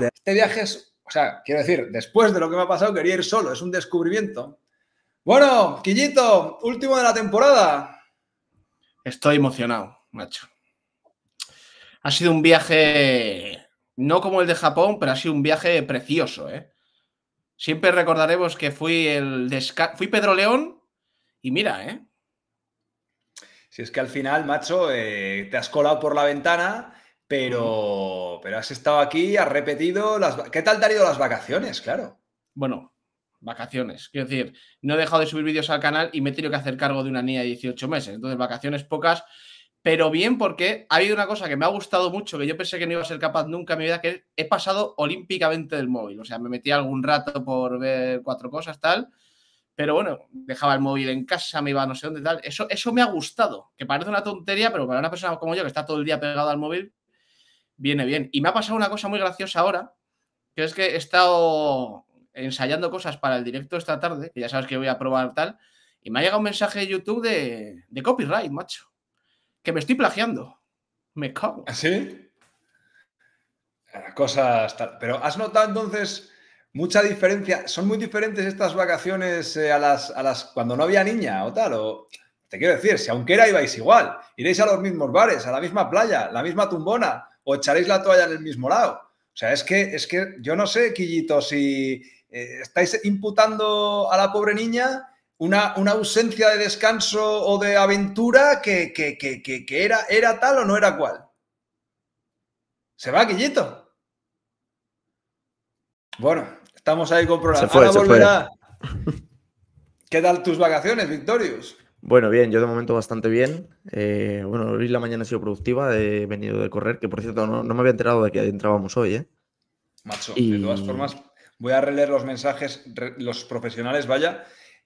Este viaje es, o sea, quiero decir, después de lo que me ha pasado quería ir solo, es un descubrimiento. Bueno, Quillito, último de la temporada. Estoy emocionado, macho. Ha sido un viaje, no como el de Japón, pero ha sido un viaje precioso, ¿eh? Siempre recordaremos que fui el fui Pedro León y mira, ¿eh? Si es que al final, macho, eh, te has colado por la ventana pero, pero has estado aquí, has repetido. Las... ¿Qué tal te han ido las vacaciones? Claro. Bueno, vacaciones. Quiero decir, no he dejado de subir vídeos al canal y me he tenido que hacer cargo de una niña de 18 meses. Entonces, vacaciones pocas, pero bien porque ha habido una cosa que me ha gustado mucho, que yo pensé que no iba a ser capaz nunca en mi vida, que he pasado olímpicamente del móvil. O sea, me metí algún rato por ver cuatro cosas, tal. Pero bueno, dejaba el móvil en casa, me iba a no sé dónde, tal. Eso, eso me ha gustado, que parece una tontería, pero para una persona como yo que está todo el día pegado al móvil, viene bien. Y me ha pasado una cosa muy graciosa ahora, que es que he estado ensayando cosas para el directo esta tarde, que ya sabes que voy a probar tal, y me ha llegado un mensaje de YouTube de, copyright, macho, que me estoy plagiando. Me cago. ¿Ah, ¿Sí? Ah, cosas... Pero has notado entonces mucha diferencia. Son muy diferentes estas vacaciones eh, a, las, a las cuando no había niña o tal. O, te quiero decir, si aunque era ibais igual, iréis a los mismos bares, a la misma playa, la misma tumbona, o echaréis la toalla en el mismo lado. O sea, es que, es que yo no sé, Quillito, si eh, estáis imputando a la pobre niña una, una, ausencia de descanso o de aventura que, era, era tal o no era cual. Se va, Quillito. Bueno, estamos ahí con problemas. Ahora volverá. ¿Qué tal tus vacaciones, Victorius? Bueno, bien, yo de momento bastante bien. Eh, bueno, hoy la mañana ha sido productiva, he venido de correr, que por cierto no, me había enterado de que entrábamos hoy, ¿eh? Macho, de todas formas, voy a releer los mensajes, los profesionales, vaya.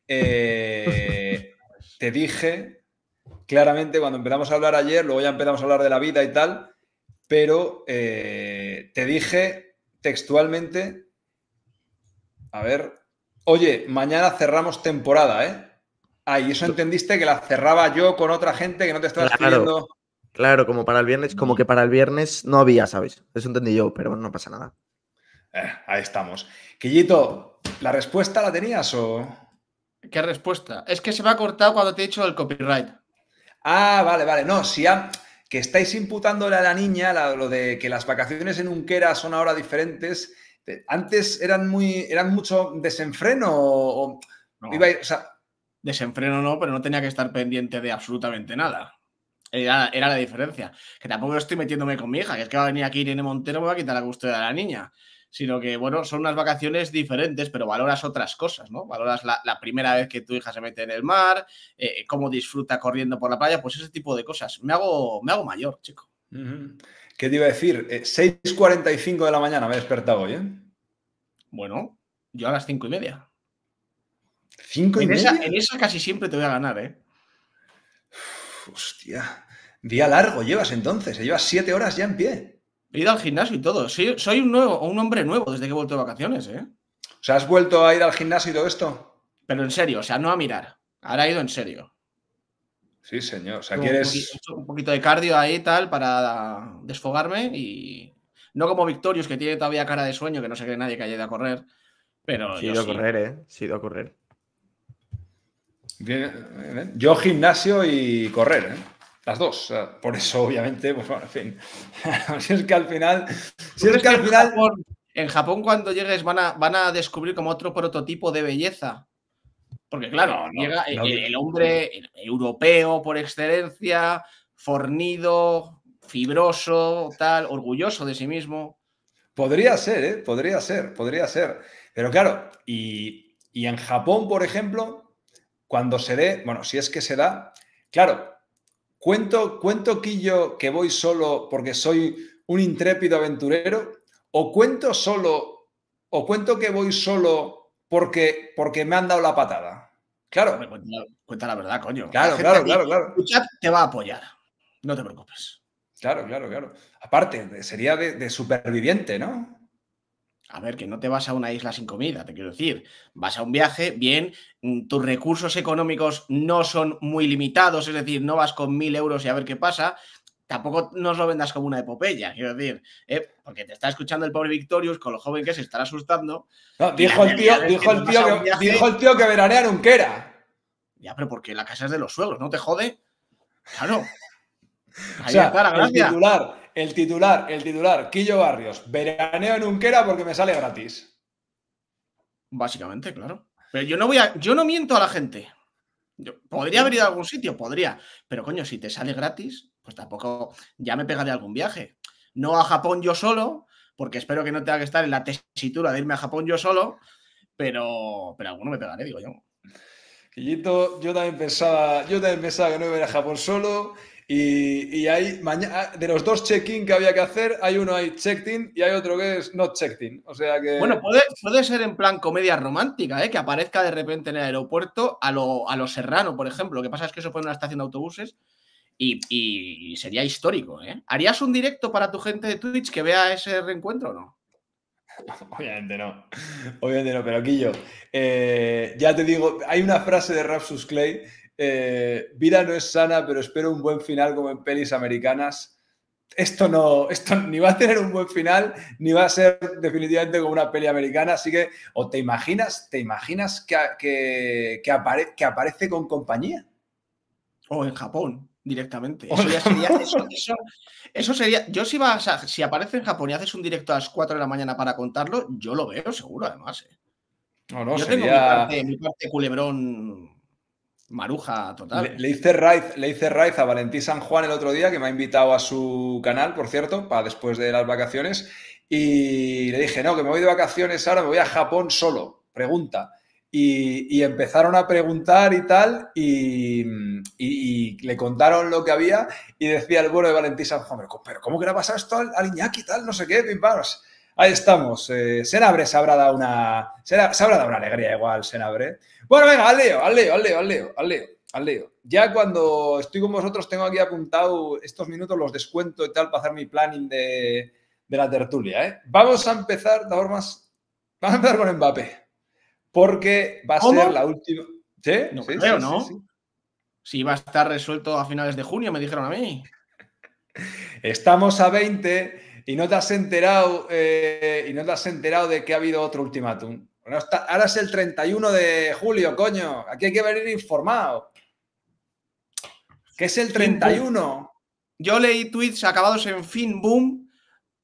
Eh, te dije claramente cuando empezamos a hablar ayer, luego ya empezamos a hablar de la vida y tal, pero eh, te dije textualmente, a ver, oye, mañana cerramos temporada, ¿eh? Ah, y eso entendiste que la cerraba yo con otra gente que no te estaba claro, escribiendo. Claro, como para el viernes, como mm. que para el viernes no había, ¿sabes? Eso entendí yo, pero no pasa nada. Eh, ahí estamos. Quillito, ¿la respuesta la tenías o.? ¿Qué respuesta? Es que se va a cortar cuando te he dicho el copyright. Ah, vale, vale. No, si a que estáis imputándole a la niña lo de que las vacaciones en Unquera son ahora diferentes. Eh, antes eran muy. eran mucho desenfreno o. Iba a desenfreno no, pero no tenía que estar pendiente de absolutamente nada. Era, era, la diferencia. Que tampoco estoy metiéndome con mi hija, que es que va a venir aquí Irene Montero me va a quitar la gusto de la niña. Sino que, bueno, son unas vacaciones diferentes, pero valoras otras cosas, ¿no? Valoras la, primera vez que tu hija se mete en el mar, eh, eh, cómo disfruta corriendo por la playa, pues ese tipo de cosas. Me hago, me hago mayor, chico. ¿Qué te iba a decir? 6.45 eh, de la mañana me he despertado hoy, ¿eh? Bueno, yo a las cinco y media en Esa, en esa casi siempre te voy a ganar, ¿eh? hostia. Día largo llevas entonces, ¿eh? llevas siete horas ya en pie. He ido al gimnasio y todo. Soy, soy un, nuevo, un hombre nuevo desde que he vuelto de vacaciones, ¿eh? O sea, ¿has vuelto a ir al gimnasio y todo esto? Pero en serio, o sea, no a mirar. Ahora he ido en serio. Sí, señor. O sea, quieres. Un poquito, de cardio ahí tal para desfogarme y, no como Victorius, que tiene todavía cara de sueño, que no se cree nadie que haya ido a correr. Pero. Sí, ¿eh? ido a correr, ¿eh? Sí, ido a correr. Yo gimnasio y correr, ¿eh? las dos. por eso, obviamente, pues, fin. si es que al final. Si es pues que al final. En Japón, cuando llegues, van a, van a descubrir como otro prototipo de belleza. Porque, claro, el, hombre europeo por excelencia, fornido, fibroso, tal, orgulloso de sí mismo. Podría ser, ¿eh? Podría ser, podría ser. Pero claro, y, y en Japón, por ejemplo, cuando se dé, bueno, si es que se da, claro, cuento, cuento yo que voy solo porque soy un intrépido aventurero, o cuento solo, o cuento que voy solo porque, porque me han dado la patada. Claro. cuenta, la verdad, coño. Claro, claro, claro, claro. Chat te va a apoyar. No te preocupes. Claro, claro, claro. Aparte, sería de superviviente, ¿no? A ver, que no te vas a una isla sin comida, te quiero decir. Vas a un viaje, bien, mm, tus recursos económicos no son muy limitados, es decir, no vas con mil euros y a ver qué pasa. Tampoco nos lo vendas como una epopeya, quiero decir, ¿eh? porque te está escuchando el pobre Victorius con los joven que se están asustando. dijo, el tío, el que, el que veranea Ya, pero porque la casa es de los suegros, ¿no te jode? Claro. Ahí el titular, el titular, Quillo Barrios. Veraneo en Unquera porque me sale gratis. Básicamente, claro. Pero yo no voy a. Yo no miento a la gente. Yo podría haber ido a algún sitio, podría. Pero coño, si te sale gratis, pues tampoco. Ya me pegaré algún viaje. No a Japón yo solo, porque espero que no tenga que estar en la tesitura de irme a Japón yo solo. Pero, pero alguno me pegaré, digo yo. Quillito, yo también pensaba, yo también pensaba que no iba a ir a Japón solo. Y, y hay, ah, de los dos check-in que había que hacer, hay uno hay check-in y hay otro que es not check-in. O sea que... Bueno, puede, ser en plan comedia romántica, ¿eh? que aparezca de repente en el aeropuerto a lo, a serrano, por ejemplo. Lo que pasa es que eso fue en una estación de autobuses y, sería histórico. ¿eh? ¿Harías un directo para tu gente de Twitch que vea ese reencuentro o no? Obviamente no, obviamente no, pero Guillo, eh, ya te digo, hay una frase de Rapsus Clay eh, vida no es sana, pero espero un buen final como en pelis americanas. Esto no, esto ni va a tener un buen final, ni va a ser definitivamente como una peli americana. Así que, o te imaginas, te imaginas que, aparece con compañía. O en Japón directamente. Eso, sería, Yo, si vas si aparece en Japón y haces un directo a las 4 de la mañana para contarlo, yo lo veo seguro, además. ¿eh? No, yo tengo mi parte culebrón maruja total. Le, hice raíz, a Valentí San Juan el otro día, que me ha invitado a su canal, por cierto, para después de las vacaciones. Y le dije, no, que me voy de vacaciones ahora, me voy a Japón solo. Pregunta. Y, empezaron a preguntar y tal, y, le contaron lo que había, y decía el bueno de Valentí San Juan, pero ¿cómo que le ha pasado esto al, Iñaki y tal? No sé qué, Pimparos. Ahí estamos. Eh, Senabre se habrá dado una. Se, habrá dado una alegría igual, Senabre. Bueno, venga, al leo, al leo, al leo, al leo, al leo, Ya cuando estoy con vosotros tengo aquí apuntado estos minutos, los descuento y tal para hacer mi planning de, la tertulia. ¿eh? Vamos a empezar, de formas, vamos a empezar con Mbappé, porque va a ser la última... ¿Sí? No creo, ¿no? Sí, si va a estar resuelto a finales de junio, me dijeron a mí. Estamos a 20 y no te has enterado eh, y no te has enterado de que ha habido otro ultimátum. Bueno, ahora es el 31 de julio, coño. Aquí hay que venir informado. ¿Qué es el 31? Yo leí tweets acabados en fin, boom,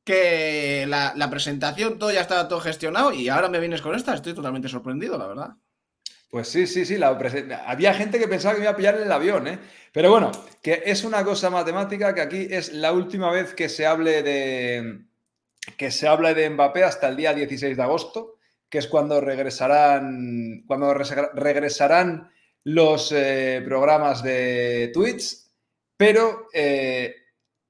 que la, presentación, todo ya estaba todo gestionado y ahora me vienes con esta. Estoy totalmente sorprendido, la verdad. Pues sí, sí, sí. Había gente que pensaba que me iba a pillar en el avión, ¿eh? Pero bueno, que es una cosa matemática que aquí es la última vez que se hable de que se habla de Mbappé hasta el día 16 de agosto que es cuando regresarán, cuando regresarán los eh, programas de Twitch. Pero eh,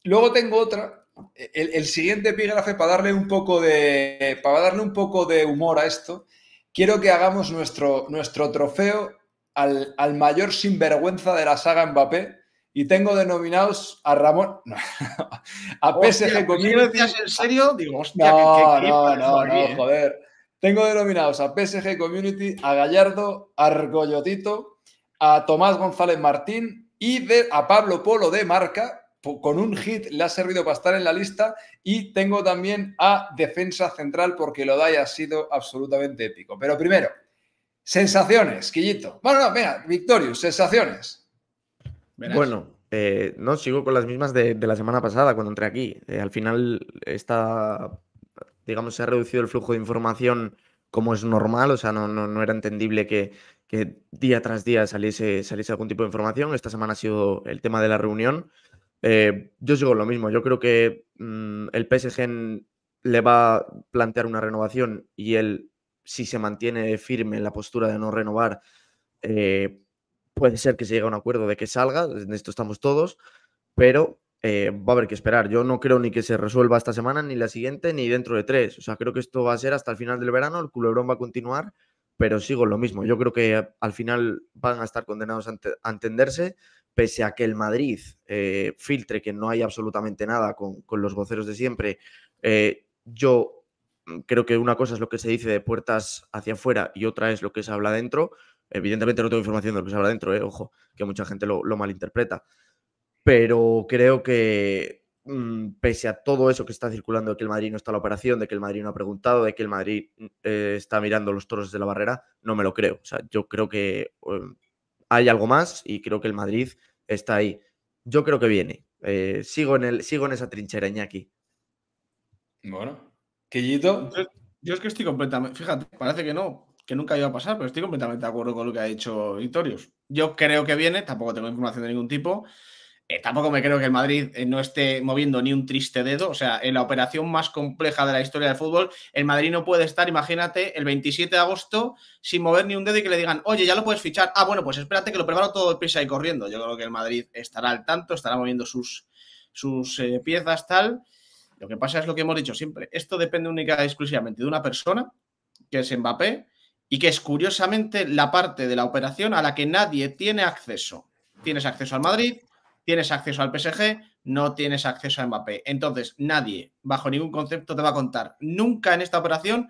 luego tengo otra, el, siguiente epígrafe para darle un poco de, para darle un poco de humor a esto. Quiero que hagamos nuestro, nuestro trofeo al, mayor sinvergüenza de la saga Mbappé, y tengo denominados a Ramón, a PSG hostia, decías en serio? Digo, hostia, no, no, no, eh. joder. Tengo denominados a PSG Community, a Gallardo, a Argollotito, a Tomás González Martín y a Pablo Polo de Marca. Con un hit le ha servido para estar en la lista. Y tengo también a Defensa Central porque lo da ha sido absolutamente épico. Pero primero, sensaciones, Quillito. Bueno, no, venga, Victorius, sensaciones. Bueno, eh, no, sigo con las mismas de, la semana pasada cuando entré aquí. Eh, al final, esta digamos, se ha reducido el flujo de información como es normal, o sea, no, no, era entendible que, día tras día saliese, saliese algún tipo de información. Esta semana ha sido el tema de la reunión. Eh, yo sigo lo mismo, yo creo que mm, el PSG le va a plantear una renovación y él, si se mantiene firme en la postura de no renovar, eh, puede ser que se llegue a un acuerdo de que salga, en esto estamos todos, pero eh, va a haber que esperar. Yo no creo ni que se resuelva esta semana, ni la siguiente, ni dentro de tres. O sea, creo que esto va a ser hasta el final del verano, el culebrón va a continuar, pero sigo lo mismo. Yo creo que al final van a estar condenados a, entenderse, pese a que el Madrid eh, filtre que no hay absolutamente nada con, los voceros de siempre. Eh, yo mm, creo que una cosa es lo que se dice de puertas hacia afuera y otra es lo que se habla dentro. Evidentemente no tengo información de lo que se habla dentro, ojo, que mucha gente lo, lo malinterpreta pero creo que mm, pese a todo eso que está circulando de que el Madrid no está en la operación, de que el Madrid no ha preguntado, de que el Madrid mm, eh, está mirando los toros de la barrera, no me lo creo. O sea, yo creo que em, hay algo más y creo que el Madrid está ahí. Yo creo que viene. Eh, sigo, en el, sigo en esa trinchera, Iñaki. Bueno, Quillito. Yo, es que estoy completamente, fíjate, parece que no, que nunca iba a pasar, pero estoy completamente de acuerdo con lo que ha dicho Victorios. Yo creo que viene, tampoco tengo información de ningún tipo. Eh, tampoco me creo que el Madrid eh, no esté moviendo ni un triste dedo. O sea, en la operación más compleja de la historia del fútbol, el Madrid no puede estar, imagínate, el 27 de agosto sin mover ni un dedo y que le digan, oye, ya lo puedes fichar. Ah, bueno, pues espérate que lo preparo todo de prisa y corriendo. Yo creo que el Madrid estará al tanto, estará moviendo sus, sus eh, piezas, tal. Lo que pasa es lo que hemos dicho siempre. Esto depende única y exclusivamente de una persona, que es Mbappé, y que es curiosamente la parte de la operación a la que nadie tiene acceso. Tienes acceso al Madrid, tienes acceso al PSG, no tienes acceso a Mbappé. Entonces, nadie, bajo ningún concepto, te va a contar nunca en esta operación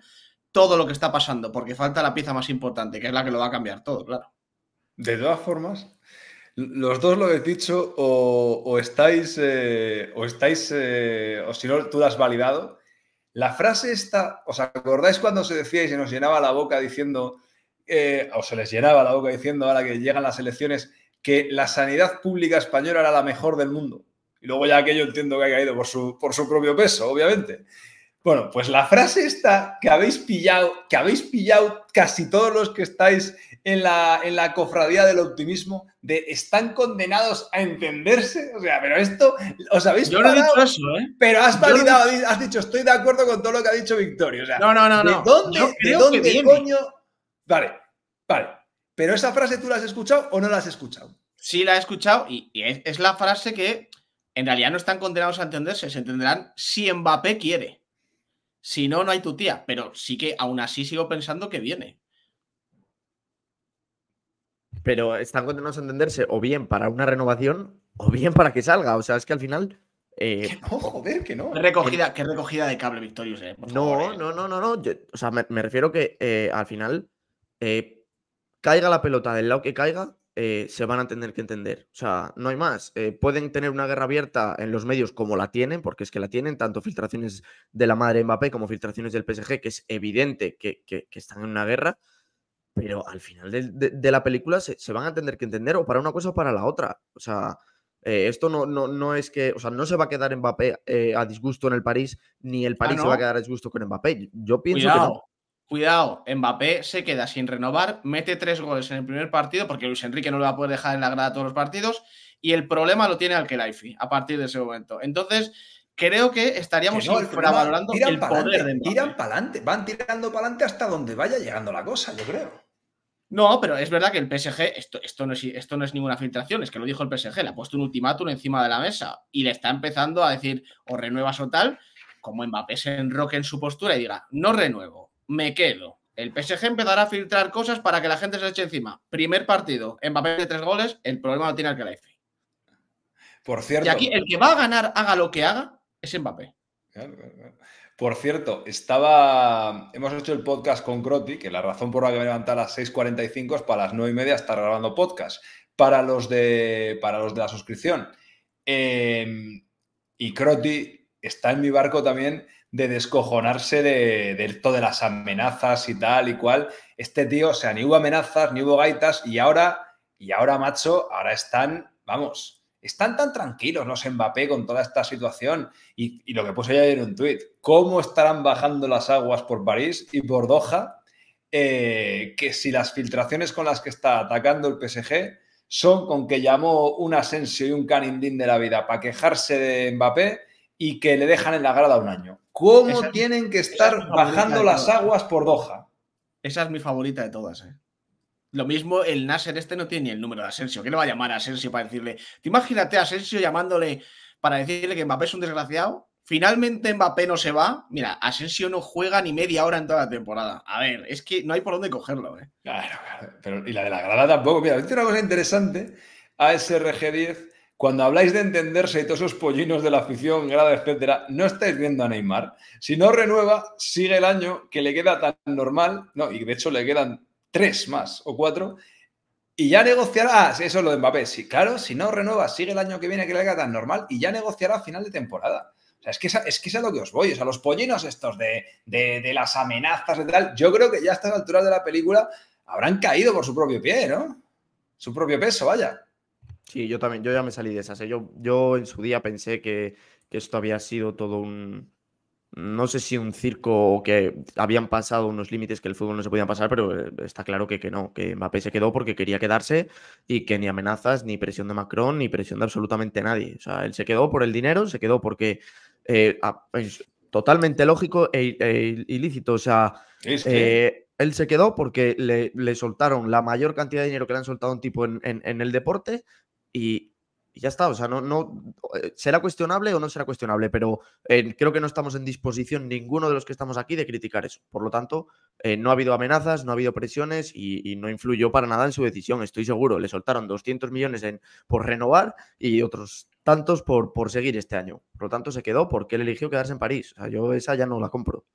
todo lo que está pasando, porque falta la pieza más importante, que es la que lo va a cambiar todo, claro. De todas formas, los dos lo he dicho, o, estáis, o estáis, eh, eh, o si no, tú lo has validado. La frase está, ¿os acordáis cuando se decía y se nos llenaba la boca diciendo, eh, o se les llenaba la boca diciendo ahora que llegan las elecciones, que la sanidad pública española era la mejor del mundo. Y luego ya que yo entiendo que ha caído por su, por su propio peso, obviamente. Bueno, pues la frase esta que habéis pillado, que habéis pillado casi todos los que estáis en la, cofradía del optimismo, de están condenados a entenderse. O sea, pero esto os habéis Yo no he dicho eso, ¿eh? Pero has validado, has dicho, estoy de acuerdo con todo lo que ha dicho Victorio. O sea, no, no, no, ¿De dónde coño? Vale, vale. Pero esa frase tú la has escuchado o no la has escuchado. Sí, la he escuchado y, es, la frase que en realidad no están condenados a entenderse, se entenderán si Mbappé quiere. Si no, no hay tu tía. Pero sí que aún así sigo pensando que viene. Pero están condenados a entenderse o bien para una renovación o bien para que salga. O sea, es que al final. Eh, no, joder, que no. Recogida, recogida de cable, Victorious. Eh, eh. no, no, no, no, no, o sea, me, me refiero que al final caiga la pelota del lado que caiga, eh, se van a tener que entender. O sea, no hay más. Eh, pueden tener una guerra abierta en los medios como la tienen, porque es que la tienen, tanto filtraciones de la madre Mbappé como filtraciones del PSG, que es evidente que, están en una guerra, pero al final de, la película se, van a tener que entender o para una cosa o para la otra. O sea, eh, esto no, no, es que, o sea, no se va a quedar Mbappé a disgusto en el París, ni el ah, París se va a quedar a disgusto con Mbappé. Yo pienso que no. Cuidado, Mbappé se queda sin renovar, mete tres goles en el primer partido, porque Luis Enrique no lo va a poder dejar en la grada todos los partidos, y el problema lo tiene Alkelaifi a partir de ese momento. Entonces, creo que estaríamos que el poder de Mbappé. Tiran van tirando para adelante hasta donde vaya llegando la cosa, yo creo. No, pero es verdad que el PSG, esto, esto, no es, esto no es ninguna filtración, es que lo dijo el PSG, le ha puesto un ultimátum encima de la mesa y le está empezando a decir o renuevas o tal, como Mbappé se enroque en su postura y diga, no renuevo me quedo. El PSG empezará a filtrar cosas para que la gente se eche encima. Primer partido, Mbappé de tres goles, el problema lo tiene el Calaife. Por cierto. Y aquí el que va a ganar, haga lo que haga, es Mbappé. Por cierto, estaba. Hemos hecho el podcast con Croti, que la razón por la que me levanté a las 6.45 es para las nueve y media estar grabando podcast. Para los de, para los de la suscripción. Eh, y Croti está en mi barco también de descojonarse de, de todas las amenazas y tal y cual. Este tío, o sea, ni hubo amenazas, ni hubo gaitas y ahora, y ahora, macho, ahora están, vamos, están tan tranquilos los Mbappé con toda esta situación. Y, lo que puse ayer en un tuit, ¿cómo estarán bajando las aguas por París y por eh, que si las filtraciones con las que está atacando el PSG son con que llamó un Asensio y un Canindín de la vida para quejarse de Mbappé, y que le dejan en la grada un año. ¿Cómo tienen que estar bajando las aguas por Doha? Esa es mi favorita de todas, ¿eh? Lo mismo, el Nasser este no tiene ni el número de Asensio. ¿Qué le va a llamar a Asensio para decirle? imagínate a Asensio llamándole para decirle que Mbappé es un desgraciado? Finalmente Mbappé no se va. Mira, Asensio no juega ni media hora en toda la temporada. A ver, es que no hay por dónde cogerlo, ¿eh? Claro, claro. y la de la grada tampoco. Mira, una cosa interesante. ASRG10 cuando habláis de entenderse y todos esos pollinos de la afición, grada, etcétera, no estáis viendo a Neymar. Si no renueva, sigue el año que le queda tan normal, no, y de hecho le quedan tres más o cuatro, y ya negociará, ah, eso es lo de Mbappé, sí, claro, si no renueva, sigue el año que viene que le queda tan normal, y ya negociará a final de temporada. O sea, es que, es a lo que os voy, o sea, los pollinos estos de, de, las amenazas, y tal, yo creo que ya a la altura de la película habrán caído por su propio pie, ¿no? Su propio peso, vaya. Sí, yo también, yo ya me salí de esas. ¿eh? Yo, yo en su día pensé que, esto había sido todo un, no sé si un circo o que habían pasado unos límites que el fútbol no se podían pasar, pero eh, está claro que, que, no, que Mbappé se quedó porque quería quedarse y que ni amenazas, ni presión de Macron, ni presión de absolutamente nadie. O sea, él se quedó por el dinero, se quedó porque eh, ah, es totalmente lógico e, e ilícito. O sea, él se quedó porque le, le, soltaron la mayor cantidad de dinero que le han soltado un tipo en, en el deporte y, ya está. O sea, no, eh, será cuestionable o no será cuestionable, pero eh, creo que no estamos en disposición ninguno de los que estamos aquí de criticar eso. Por lo tanto, eh, no ha habido amenazas, no ha habido presiones y, no influyó para nada en su decisión. Estoy seguro. Le soltaron 200 millones por renovar y otros tantos por, por seguir este año. Por lo tanto, se quedó porque él eligió quedarse en París. O sea, yo esa ya no la compro.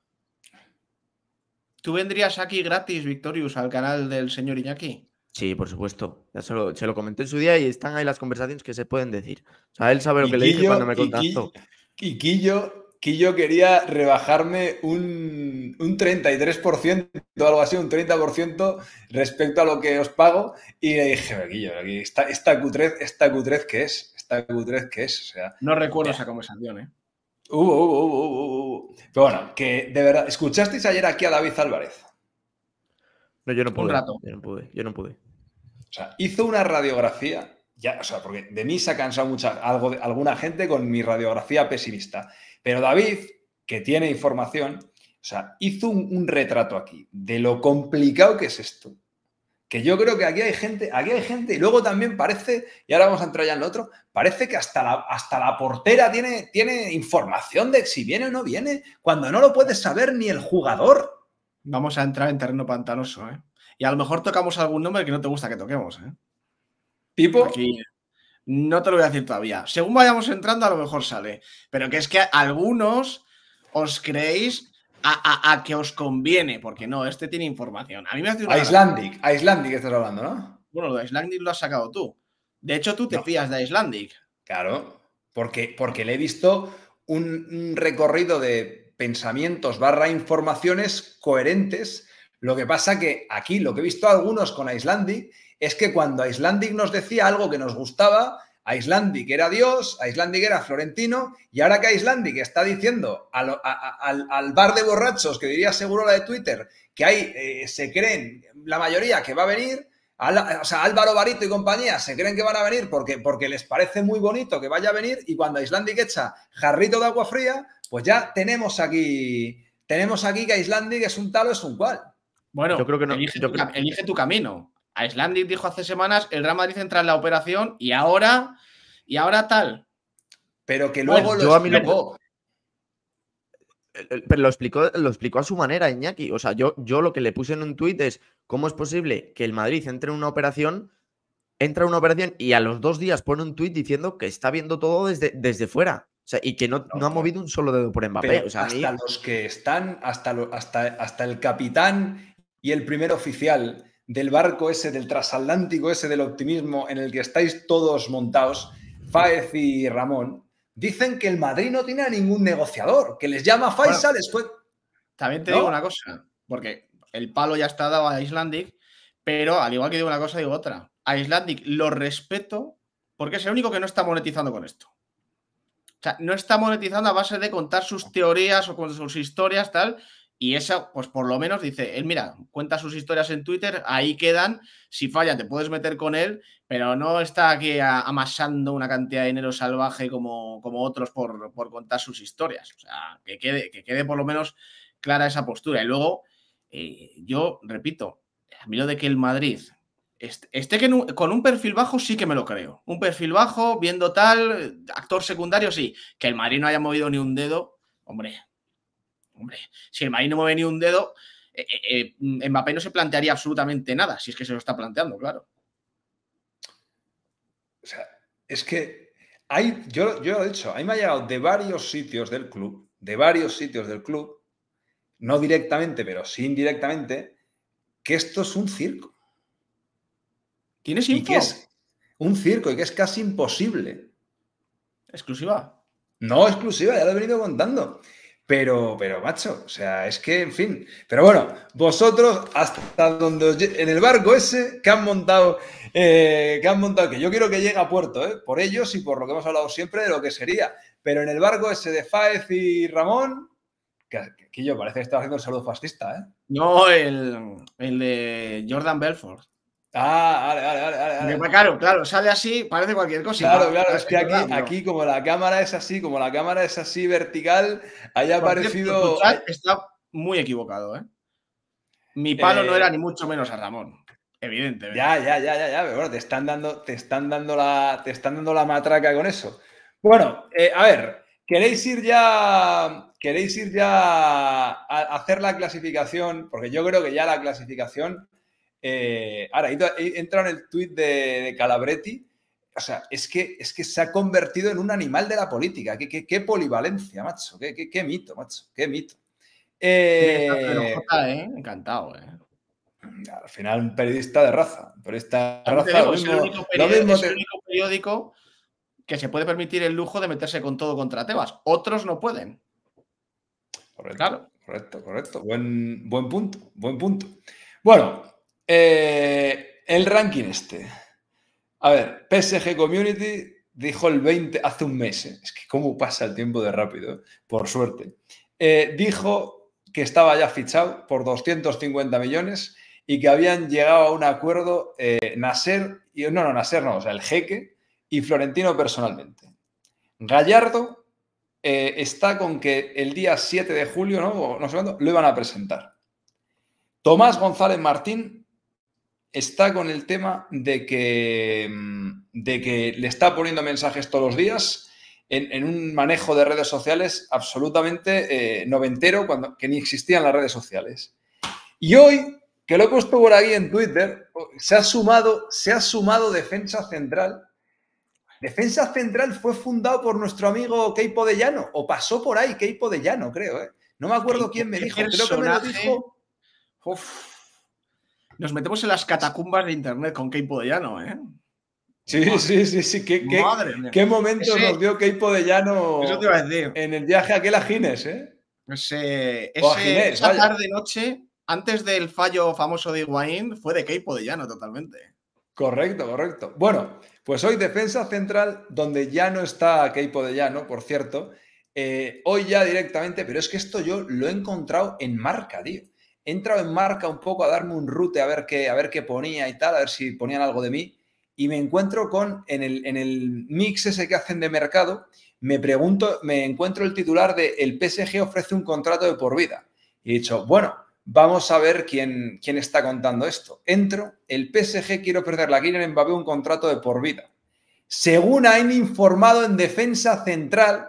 ¿Tú vendrías aquí gratis, Victorius, al canal del señor Iñaki? Sí, por supuesto. Ya se lo, lo, comenté en su día y están ahí las conversaciones que se pueden decir. O sea, él sabe lo que le dije cuando me contactó. Y Quillo, quería rebajarme un, un 33% o algo así, un 30% respecto a lo que os pago. Y le dije, Quillo, esta, cutrez, esta cutrez que es, esta cutrez que es. O sea, no recuerdo esa conversación, ¿eh? Uh, uh, uh, Pero bueno, que de verdad, ¿escuchasteis ayer aquí a David Álvarez? No, yo no pude. Yo no pude, yo no pude. O sea, hizo una radiografía, ya, o sea, porque de mí se ha cansado mucha, algo, alguna gente con mi radiografía pesimista. Pero David, que tiene información, o sea, hizo un, retrato aquí de lo complicado que es esto que yo creo que aquí hay gente, aquí hay gente, y luego también parece, y ahora vamos a entrar ya en lo otro, parece que hasta la, hasta la portera tiene, tiene información de si viene o no viene, cuando no lo puede saber ni el jugador. Vamos a entrar en terreno pantanoso, ¿eh? Y a lo mejor tocamos algún nombre que no te gusta que toquemos, ¿eh? ¿Tipo? no te lo voy a decir todavía. Según vayamos entrando, a lo mejor sale. Pero que es que algunos os creéis a, que os conviene, porque no, este tiene información. A mí me hace estás hablando, ¿no? Bueno, lo de Icelandic lo has sacado tú. De hecho, tú te fías de Islandic. Claro, porque, porque le he visto un recorrido de pensamientos barra informaciones coherentes. Lo que pasa que aquí lo que he visto algunos con Icelandic es que cuando Icelandic nos decía algo que nos gustaba, Icelandic era Dios, Icelandic era Florentino, y ahora que Icelandic está diciendo al, bar de borrachos, que diría seguro la de Twitter, que ahí eh, se creen la mayoría que va a venir, o sea, Álvaro Barito y compañía se creen que van a venir porque, porque les parece muy bonito que vaya a venir, y cuando Icelandic echa jarrito de agua fría, pues ya tenemos aquí, tenemos aquí que Islandic es un tal o es un cual. Bueno, yo creo que no. Elige, tu, camino. A Islandic dijo hace semanas, el Real Madrid entra en la operación y ahora, y ahora tal. Pero que luego lo explicó. Pero lo explicó, lo explicó a su manera, Iñaki. O sea, yo, yo lo que le puse en un tuit es cómo es posible que el Madrid entre en una operación, entra en una operación y a los dos días pone un tuit diciendo que está viendo todo desde, desde fuera y que no, ha movido un solo dedo por Mbappé. hasta los que están, hasta, hasta, hasta el capitán y el primer oficial del barco ese, del trasatlántico ese del optimismo en el que estáis todos montados, Faez y Ramón, dicen que el Madrid no tiene a ningún negociador, que les llama Faisal, después... También te digo una cosa, porque el palo ya está dado a Islandic, pero al igual que digo una cosa, digo otra. A Islandic lo respeto porque es el único que no está monetizando con esto sea, no está monetizando a base de contar sus teorías o con sus historias, tal. Y esa, pues por lo menos dice, él mira, cuenta sus historias en Twitter, ahí quedan, si falla te puedes meter con él, pero no está aquí amasando una cantidad de dinero salvaje como, como otros por, por, contar sus historias. O sea, que quede, que quede por lo menos clara esa postura. Y luego, eh, yo repito, a mí lo de que el Madrid este, este, que con un perfil bajo sí que me lo creo. Un perfil bajo, viendo tal, actor secundario, sí. Que el Madrid no haya movido ni un dedo, hombre. Hombre, si el Madrid no mueve ni un dedo, eh, eh, eh, mm, Mbappé no se plantearía absolutamente nada, si es que se lo está planteando, claro. O sea, es que hay, yo, yo lo he dicho, a mí me ha llegado de varios sitios del club, de varios sitios del club, no directamente, pero sí indirectamente, que esto es un circo. ¿Tienes Y que es un circo y que es casi imposible. ¿Exclusiva? No, exclusiva, ya lo he venido contando. Pero, pero, macho, o sea, es que, en fin. Pero bueno, vosotros, hasta donde os en el barco ese que han montado, eh, que han montado, que yo quiero que llegue a puerto, eh, por ellos y por lo que hemos hablado siempre de lo que sería. Pero en el barco ese de Faez y Ramón, que, yo parece que estaba haciendo el saludo fascista, eh. No, el, el de Jordan Belfort. Ah, vale, vale, vale. Claro, claro, sale así, parece cualquier cosa. Claro, claro, es que aquí, como la cámara es así, como la cámara es así vertical, haya aparecido... Eh está muy equivocado, ¿eh? Mi eh, palo no era ni mucho menos a Ramón, evidentemente. Ya, ya, ya, ya, ya, bueno, te están dando, te están dando, la, te están dando la matraca con eso. Bueno, eh, a ver, ¿queréis ir ya, queréis ir ya a hacer la clasificación? Porque yo creo que ya la clasificación eh, ahora, entra en el tuit de, Calabretti. O sea, es que, es que se ha convertido en un animal de la política. Qué, qué, polivalencia, macho. Qué, mito, macho. Qué mito. Eh, ¿eh? Encantado, Al final, un periodista de raza. Pero esta raza es, el único periódico, que se puede permitir el lujo de meterse con todo contra Tebas. Otros no pueden. Correcto, correcto, correcto. Buen, buen punto, buen punto. Bueno, eh, el ranking este. A ver, PSG Community dijo el 20 hace un mes. ¿eh? Es que cómo pasa el tiempo de rápido, ¿eh? por suerte. dijo que estaba ya fichado por 250 millones y que habían llegado a un acuerdo Nasser, y, no, no, Nasser no, o sea, el jeque y Florentino personalmente. Gallardo está con que el día 7 de julio, ¿no? no sé cuándo, lo iban a presentar. Tomás González Martín está con el tema de que, mm, de que le está poniendo mensajes todos los días en, un manejo de redes sociales absolutamente eh, noventero, cuando, que ni existían las redes sociales. Y hoy, que lo he puesto por ahí en Twitter, se ha sumado, se ha sumado Defensa Central. Defensa Central fue fundado por nuestro amigo Keipo de Llano, o pasó por ahí Keipo de Llano, creo. ¿eh? No me acuerdo quién me dijo, creo que me lo dijo. Nos metemos en las catacumbas de Internet con Keipo de Llano, ¿eh? Sí, sí, sí, sí. ¿Qué, qué, qué momento nos dio Keipo de Llano en el viaje aquel a Gines, ¿eh? Ese, ese, a esa tarde-noche, antes del fallo famoso de Higuaín, fue de Keipo de Llano totalmente. Correcto, correcto. Bueno, pues hoy defensa central, donde ya no está Keipo de Llano, por cierto. Eh, hoy ya directamente, pero es que esto yo lo he encontrado en marca, tío he entrado en marca un poco a darme un rute a ver qué, a ver qué ponía y tal, a ver si ponían algo de mí. Y me encuentro con, en el, mix ese que hacen de mercado, me pregunto, me encuentro el titular de el PSG ofrece un contrato de por vida. Y he dicho, bueno, vamos a ver quién, quién está contando esto. Entro, el PSG quiere ofrecerle a Kylian Mbappé un contrato de por vida. Según han informado en defensa central,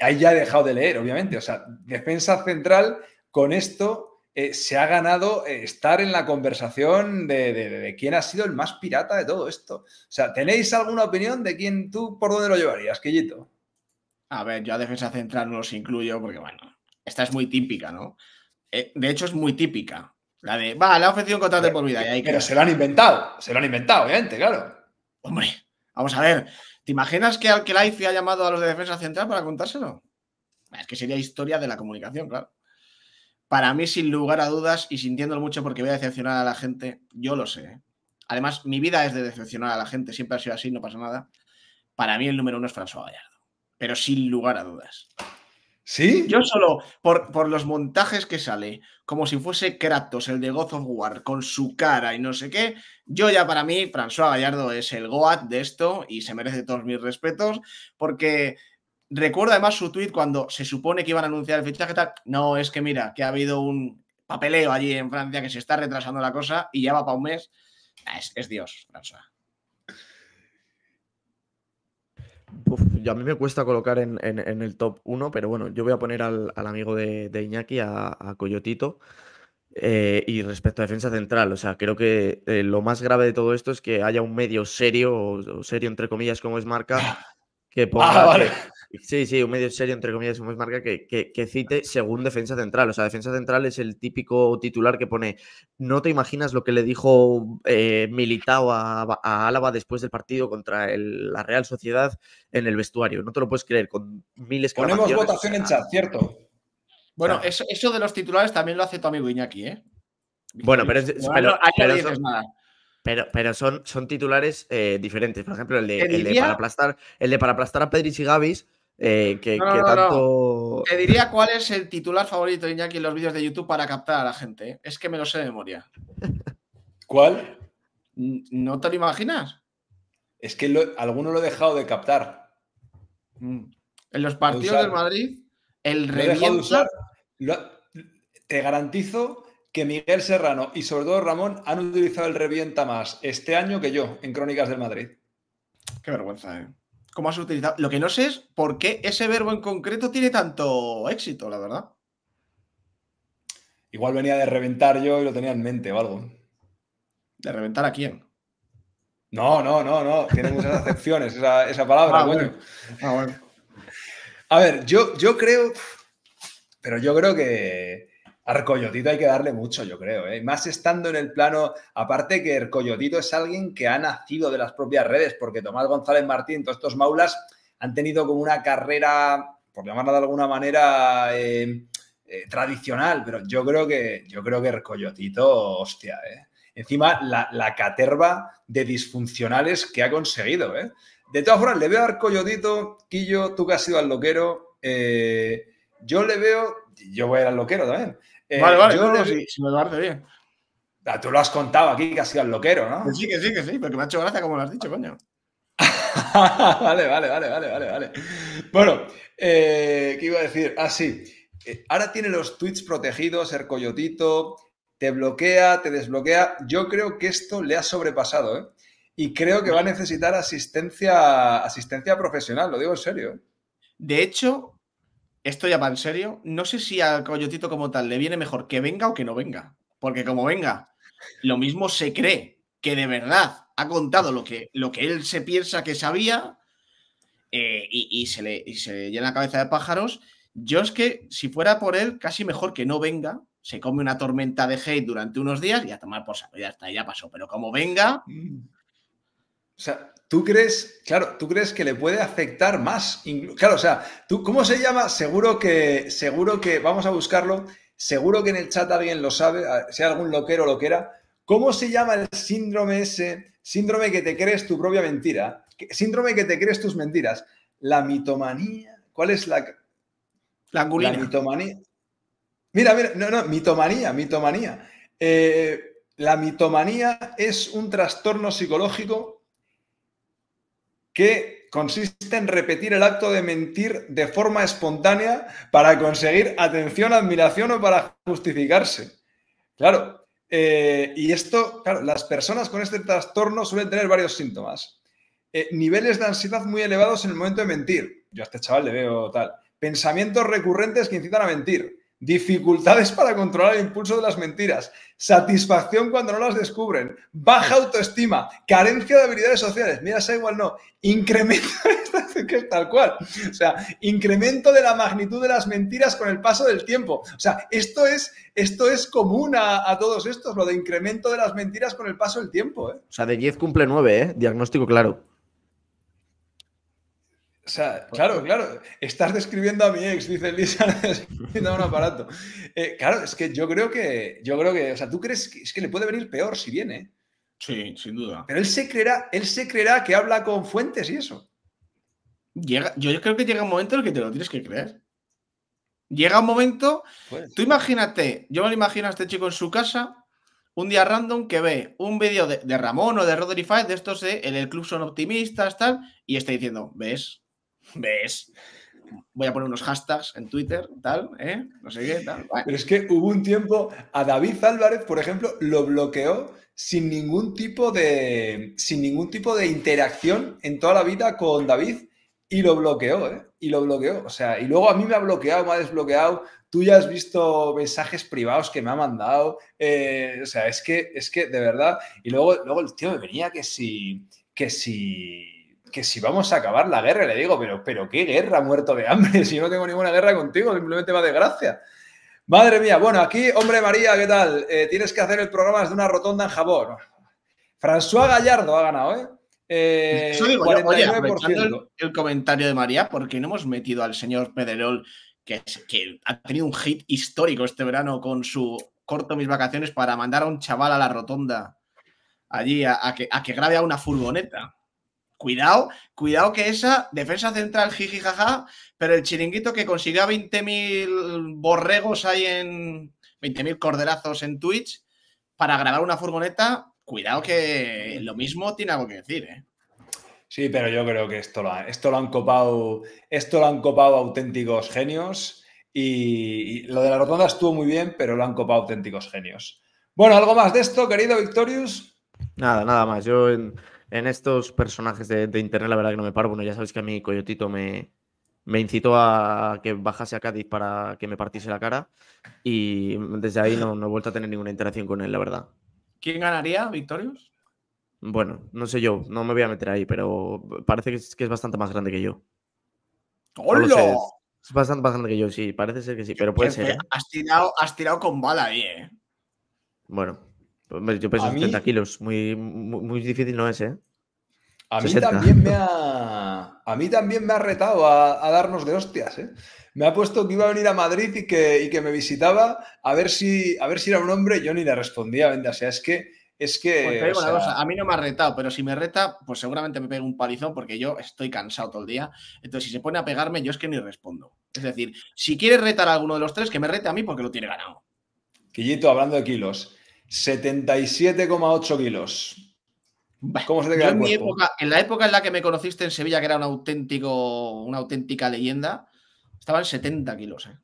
ahí ya he dejado de leer, obviamente. O sea, defensa central con esto eh, se ha ganado eh, estar en la conversación de, quién ha sido el más pirata de todo esto. O sea, ¿tenéis alguna opinión de quién tú por dónde lo llevarías, Quillito? A ver, yo a defensa central no los incluyo porque, bueno, esta es muy típica, ¿no? Eh, de hecho, es muy típica. La de, va, le ha ofrecido un contrato por vida. pero se lo han inventado, se lo han inventado, obviamente, claro. Hombre, vamos a ver, ¿te imaginas que al ha llamado a los de defensa central para contárselo? Es que sería historia de la comunicación, claro para mí, sin lugar a dudas, y sintiéndolo mucho porque voy a decepcionar a la gente, yo lo sé. ¿eh? Además, mi vida es de decepcionar a la gente, siempre ha sido así, no pasa nada. Para mí el número uno es François Gallardo, pero sin lugar a dudas. ¿Sí? Yo solo, por, por, los montajes que sale, como si fuese Kratos, el de God of War, con su cara y no sé qué, yo ya para mí, François Gallardo es el Goat de esto y se merece todos mis respetos, porque Recuerda además su tweet cuando se supone que iban a anunciar el fichaje tal. No, es que mira, que ha habido un papeleo allí en Francia que se está retrasando la cosa y ya va para un mes. Ah, es, Dios, y a mí me cuesta colocar en, el top uno, pero bueno, yo voy a poner al, amigo de, Iñaki, a, Coyotito. Eh, y respecto a defensa central, o sea, creo que eh, lo más grave de todo esto es que haya un medio serio, o serio entre comillas, como es marca, ah. Ah, sí, sí, un medio serio, entre comillas, un marca que, cite según defensa central. O sea, defensa central es el típico titular que pone. No te imaginas lo que le dijo eh, Militao a, Álava después del partido contra la Real Sociedad en el vestuario. No te lo puedes creer, con miles de Ponemos votación en chat, ¿cierto? Bueno, eso, de los titulares también lo hace tu amigo Iñaki, ¿eh? Bueno, pero, es, nada. Pero, son, son titulares eh, diferentes. Por ejemplo, el de, para aplastar, el de para aplastar a Pedri y Gavis, eh, que, Te diría cuál es el titular favorito de Iñaki en los vídeos de YouTube para captar a la gente. ¿eh? Es que me lo sé de memoria. ¿Cuál? ¿No te lo imaginas? Es que alguno lo he dejado de captar. Mm. En los partidos del Madrid, el revienta. Lo, te garantizo que Miguel Serrano y sobre todo Ramón han utilizado el revienta más este año que yo en Crónicas del Madrid. Qué vergüenza, ¿eh? ¿Cómo has utilizado? Lo que no sé es por qué ese verbo en concreto tiene tanto éxito, la verdad. Igual venía de reventar yo y lo tenía en mente o algo. ¿De reventar a quién? No, no, no, no. Tiene muchas acepciones esa, palabra, ah, ah A ver, yo, yo creo. Pero yo creo que Coyotito hay que darle mucho, yo creo, ¿eh? más estando en el plano, aparte que Coyotito es alguien que ha nacido de las propias redes, porque Tomás González Martín, todos estos maulas han tenido como una carrera, por llamarla de alguna manera, eh, eh, tradicional, pero yo creo que, yo creo que hostia, encima la, caterva de disfuncionales que ha conseguido. De todas formas, le veo a Arcoyotito, Quillo, tú que has sido al loquero, yo le veo, yo voy a ir al loquero también, eh, vale, vale, yo, si, me parece bien. Ah, tú lo has contado aquí, que has sido el loquero, ¿no? sí, que sí, que sí, porque me ha hecho gracia como lo has dicho, coño. vale, vale, vale, vale, vale, vale. Bueno, eh, ¿qué iba a decir? Ah, sí. Eh, ahora tiene los tweets protegidos, el coyotito, te bloquea, te desbloquea. Yo creo que esto le ha sobrepasado, ¿eh? Y creo que va a necesitar asistencia, asistencia profesional, lo digo en serio. De hecho, esto ya va en serio, no sé si al Coyotito como tal le viene mejor que venga o que no venga. Porque como venga, lo mismo se cree que de verdad ha contado lo que, lo que él se piensa que sabía eh, y, se le, y se llena la cabeza de pájaros. Yo es que, si fuera por él, casi mejor que no venga. Se come una tormenta de hate durante unos días y a tomar por saco, ya está, ya pasó. Pero como venga, mm. O sea, ¿tú crees, claro, tú crees que le puede afectar más? Claro, o sea, ¿tú, ¿cómo se llama? Seguro que, seguro que, vamos a buscarlo, seguro que en el chat alguien lo sabe, sea algún loquero o loquera, ¿cómo se llama el síndrome ese? Síndrome que te crees tu propia mentira, síndrome que te crees tus mentiras, la mitomanía, ¿cuál es la... La La mitomanía. Mira, mira, no, no, mitomanía, mitomanía. Eh, la mitomanía es un trastorno psicológico que consiste en repetir el acto de mentir de forma espontánea para conseguir atención, admiración o para justificarse. Claro, eh, y esto, claro, las personas con este trastorno suelen tener varios síntomas. Eh, niveles de ansiedad muy elevados en el momento de mentir. Yo a este chaval le veo tal. Pensamientos recurrentes que incitan a mentir. Dificultades para controlar el impulso de las mentiras. Satisfacción cuando no las descubren. Baja autoestima. Carencia de habilidades sociales. Mira, esa igual no. Incremento, tal cual. O sea, incremento de la magnitud de las mentiras con el paso del tiempo. O sea, esto es, esto es común a, todos estos, lo de incremento de las mentiras con el paso del tiempo. ¿eh? O sea, de 10 cumple 9, ¿eh? Diagnóstico claro. O sea, claro, claro, estás describiendo a mi ex, dice Lisa, a un aparato. claro, es que yo creo que, yo creo que, o sea, tú crees que, es que le puede venir peor si viene. ¿eh? Sí, sin duda. Pero él se creerá, él se creerá que habla con fuentes y eso. Llega, yo creo que llega un momento en el que te lo tienes que creer. Llega un momento, pues. tú imagínate, yo me lo imagino a este chico en su casa, un día random que ve un vídeo de, Ramón o de Rodri de estos en el club son optimistas, tal, y está diciendo, ves, ¿Ves? Voy a poner unos hashtags en Twitter, tal, ¿eh? No sé qué, tal. Pero es que hubo un tiempo, a David Álvarez, por ejemplo, lo bloqueó sin ningún tipo de, sin ningún tipo de interacción en toda la vida con David y lo bloqueó, ¿eh? Y lo bloqueó. O sea, y luego a mí me ha bloqueado, me ha desbloqueado. Tú ya has visto mensajes privados que me ha mandado. Eh, o sea, es que, es que de verdad. Y luego, luego el tío me venía que si, que si que si vamos a acabar la guerra, le digo, pero, pero qué guerra, muerto de hambre, si no tengo ninguna guerra contigo, simplemente va de gracia. Madre mía, bueno, aquí, hombre María, ¿qué tal? Eh, tienes que hacer el programa de una rotonda en jabón. François Gallardo ha ganado, ¿eh? eh digo, 49%. el, comentario de María, porque no hemos metido al señor Pederol, que, ha tenido un hit histórico este verano con su corto mis vacaciones para mandar a un chaval a la rotonda allí a, que, a que grabe a una furgoneta. Cuidado, cuidado que esa defensa central, jiji jaja, pero el chiringuito que consiga 20.000 borregos ahí en 20.000 corderazos en Twitch para grabar una furgoneta, cuidado que lo mismo tiene algo que decir, ¿eh? Sí, pero yo creo que esto lo, han, esto lo han copado, esto lo han copado auténticos genios y, lo de la rotonda estuvo muy bien, pero lo han copado auténticos genios. Bueno, algo más de esto, querido Victorious. Nada, nada más. Yo en en estos personajes de, internet, la verdad que no me paro. Bueno, ya sabéis que a mí Coyotito me, me incitó a que bajase a Cádiz para que me partiese la cara. Y desde ahí no, no he vuelto a tener ninguna interacción con él, la verdad. ¿Quién ganaría, Victorious? Bueno, no sé yo, no me voy a meter ahí, pero parece que es, bastante más grande que yo. ¡Holo! es bastante más grande que yo, sí, parece ser que sí, pero puede ser. ¿eh? Has, tirado, has tirado con bala ahí, eh. Bueno, yo peso 70 kilos, muy, muy, difícil no es, ¿eh? A mí, también me ha, a mí también me ha retado a, darnos de hostias, ¿eh? Me ha puesto que iba a venir a Madrid y que, que me visitaba a ver, si, a ver si era un hombre. Yo ni le respondía, venga, O sea, es que es que. Pues a mí no me ha retado, pero si me reta, pues seguramente me pega un palizón porque yo estoy cansado todo el día. Entonces, si se pone a pegarme, yo es que ni respondo. Es decir, si quiere retar a alguno de los tres, que me rete a mí porque lo tiene ganado. Quillito, hablando de kilos, 77,8 kilos. ¿Cómo se te queda en, en la época en la que me conociste en Sevilla, que era un auténtico, una auténtica leyenda, estaba en 70 kilos. ¿eh?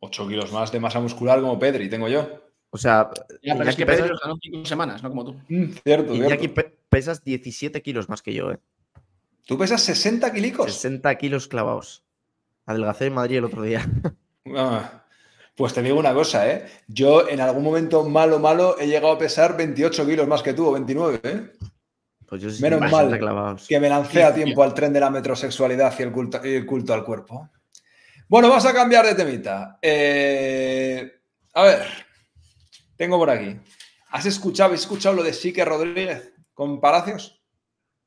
8 kilos más de masa muscular como Pedri, tengo yo. O sea, ya, pero es que pesas... los ganó 5 semanas, no como tú. Mm, cierto, cierto, y aquí pesas 17 kilos más que yo, ¿eh? Tú pesas 60 kilicos. 60 kilos clavados. Adelgacé en Madrid el otro día. Ah. Pues te digo una cosa, ¿eh? Yo en algún momento malo, malo, he llegado a pesar 28 kilos más que tú, 29, ¿eh? Pues yo sí Menos mal que me lancé a tiempo al tren de la metrosexualidad y el culto, al cuerpo. Bueno, vamos a cambiar de temita. Eh, a ver, tengo por aquí. ¿Has escuchado, ¿has escuchado lo de Sique Rodríguez con Palacios?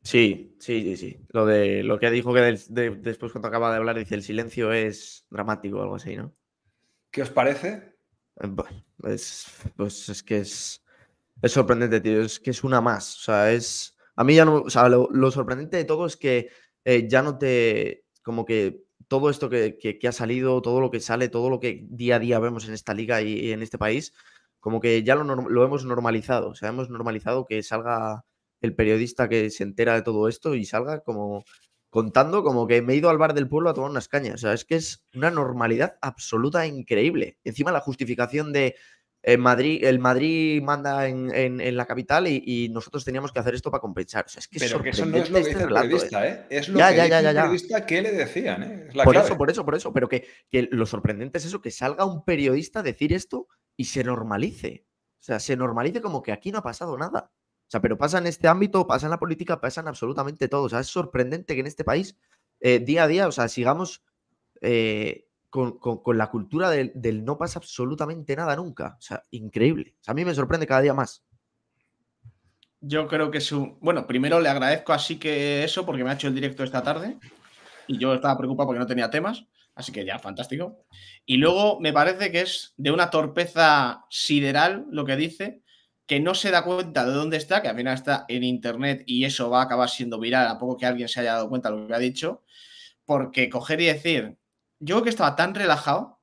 Sí, sí, sí, sí. Lo de lo que dijo que después cuando acaba de hablar dice el silencio es dramático o algo así, ¿no? ¿Qué os parece? Eh, pues es que es, sorprendente, tío. Es que es una más. O sea, es. A mí ya no. O sea, lo, sorprendente de todo es que eh, ya no te. Como que todo esto que, ha salido, todo lo que sale, todo lo que día a día vemos en esta liga y, en este país, como que ya lo, lo, hemos normalizado. O sea, hemos normalizado que salga el periodista que se entera de todo esto y salga como contando como que me he ido al bar del pueblo a tomar unas cañas. O sea, es que es una normalidad absoluta e increíble. Encima la justificación de eh, Madrid, el Madrid manda en, la capital y, nosotros teníamos que hacer esto para compensar. O sea, es que eso no es lo que este dice ¿eh? periodista, ¿eh? Es lo que periodista que le decían, ¿eh? por eso, por eso, por eso. Pero que, que lo sorprendente es eso, que salga un periodista a decir esto y se normalice. O sea, se normalice como que aquí no ha pasado nada. O sea, pero pasa en este ámbito, pasa en la política, pasa en absolutamente todo. O sea, es sorprendente que en este país, eh, día a día, o sea, sigamos eh, con, la cultura del, no pasa absolutamente nada nunca. O sea, increíble. a mí me sorprende cada día más. Yo creo que es un Bueno, primero le agradezco así que eso, porque me ha hecho el directo esta tarde. Y yo estaba preocupado porque no tenía temas. Así que ya, fantástico. Y luego me parece que es de una torpeza sideral lo que dice, que no se da cuenta de dónde está, que al final está en internet y eso va a acabar siendo viral a poco que alguien se haya dado cuenta de lo que ha dicho, porque coger y decir, yo creo que estaba tan relajado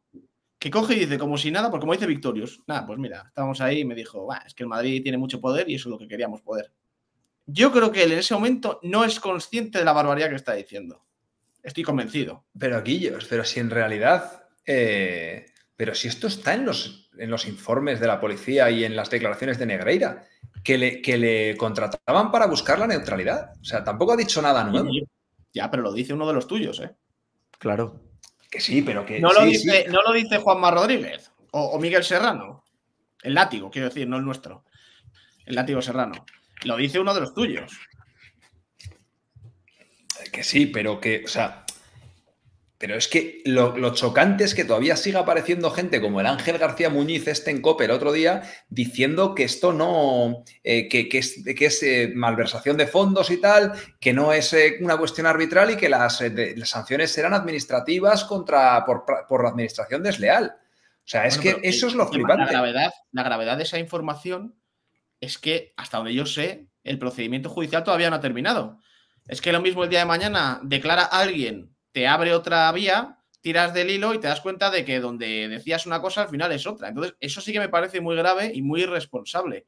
que coge y dice como si nada, porque como dice victorios nada, pues mira, estábamos ahí y me dijo, es que el Madrid tiene mucho poder y eso es lo que queríamos poder. Yo creo que él en ese momento no es consciente de la barbaridad que está diciendo. Estoy convencido. Pero Guillos, pero si en realidad eh, pero si esto está en los, en los informes de la policía y en las declaraciones de Negreira, que le, que le contrataban para buscar la neutralidad. O sea, tampoco ha dicho nada nuevo. Ya, pero lo dice uno de los tuyos, ¿eh? Claro. Que sí, pero que. No, lo, dice, no lo dice Juanma Rodríguez o, o, Miguel Serrano. El látigo, quiero decir, no el nuestro. El látigo serrano. Lo dice uno de los tuyos. Que sí, pero que, o sea, pero es que lo, chocante es que todavía siga apareciendo gente como el Ángel García Muñiz, este en COPE el otro día, diciendo que esto no, eh, que, es, que eh, malversación de fondos y tal, que no es eh, una cuestión arbitral y que las, sanciones serán administrativas contra, por, la administración desleal. O sea, es que eso es lo flipante. La gravedad, la gravedad de esa información es que, hasta donde yo sé, el procedimiento judicial todavía no ha terminado. Es que lo mismo el día de mañana declara alguien te abre otra vía, tiras del hilo y te das cuenta de que donde decías una cosa al final es otra. Entonces, eso sí que me parece muy grave y muy irresponsable.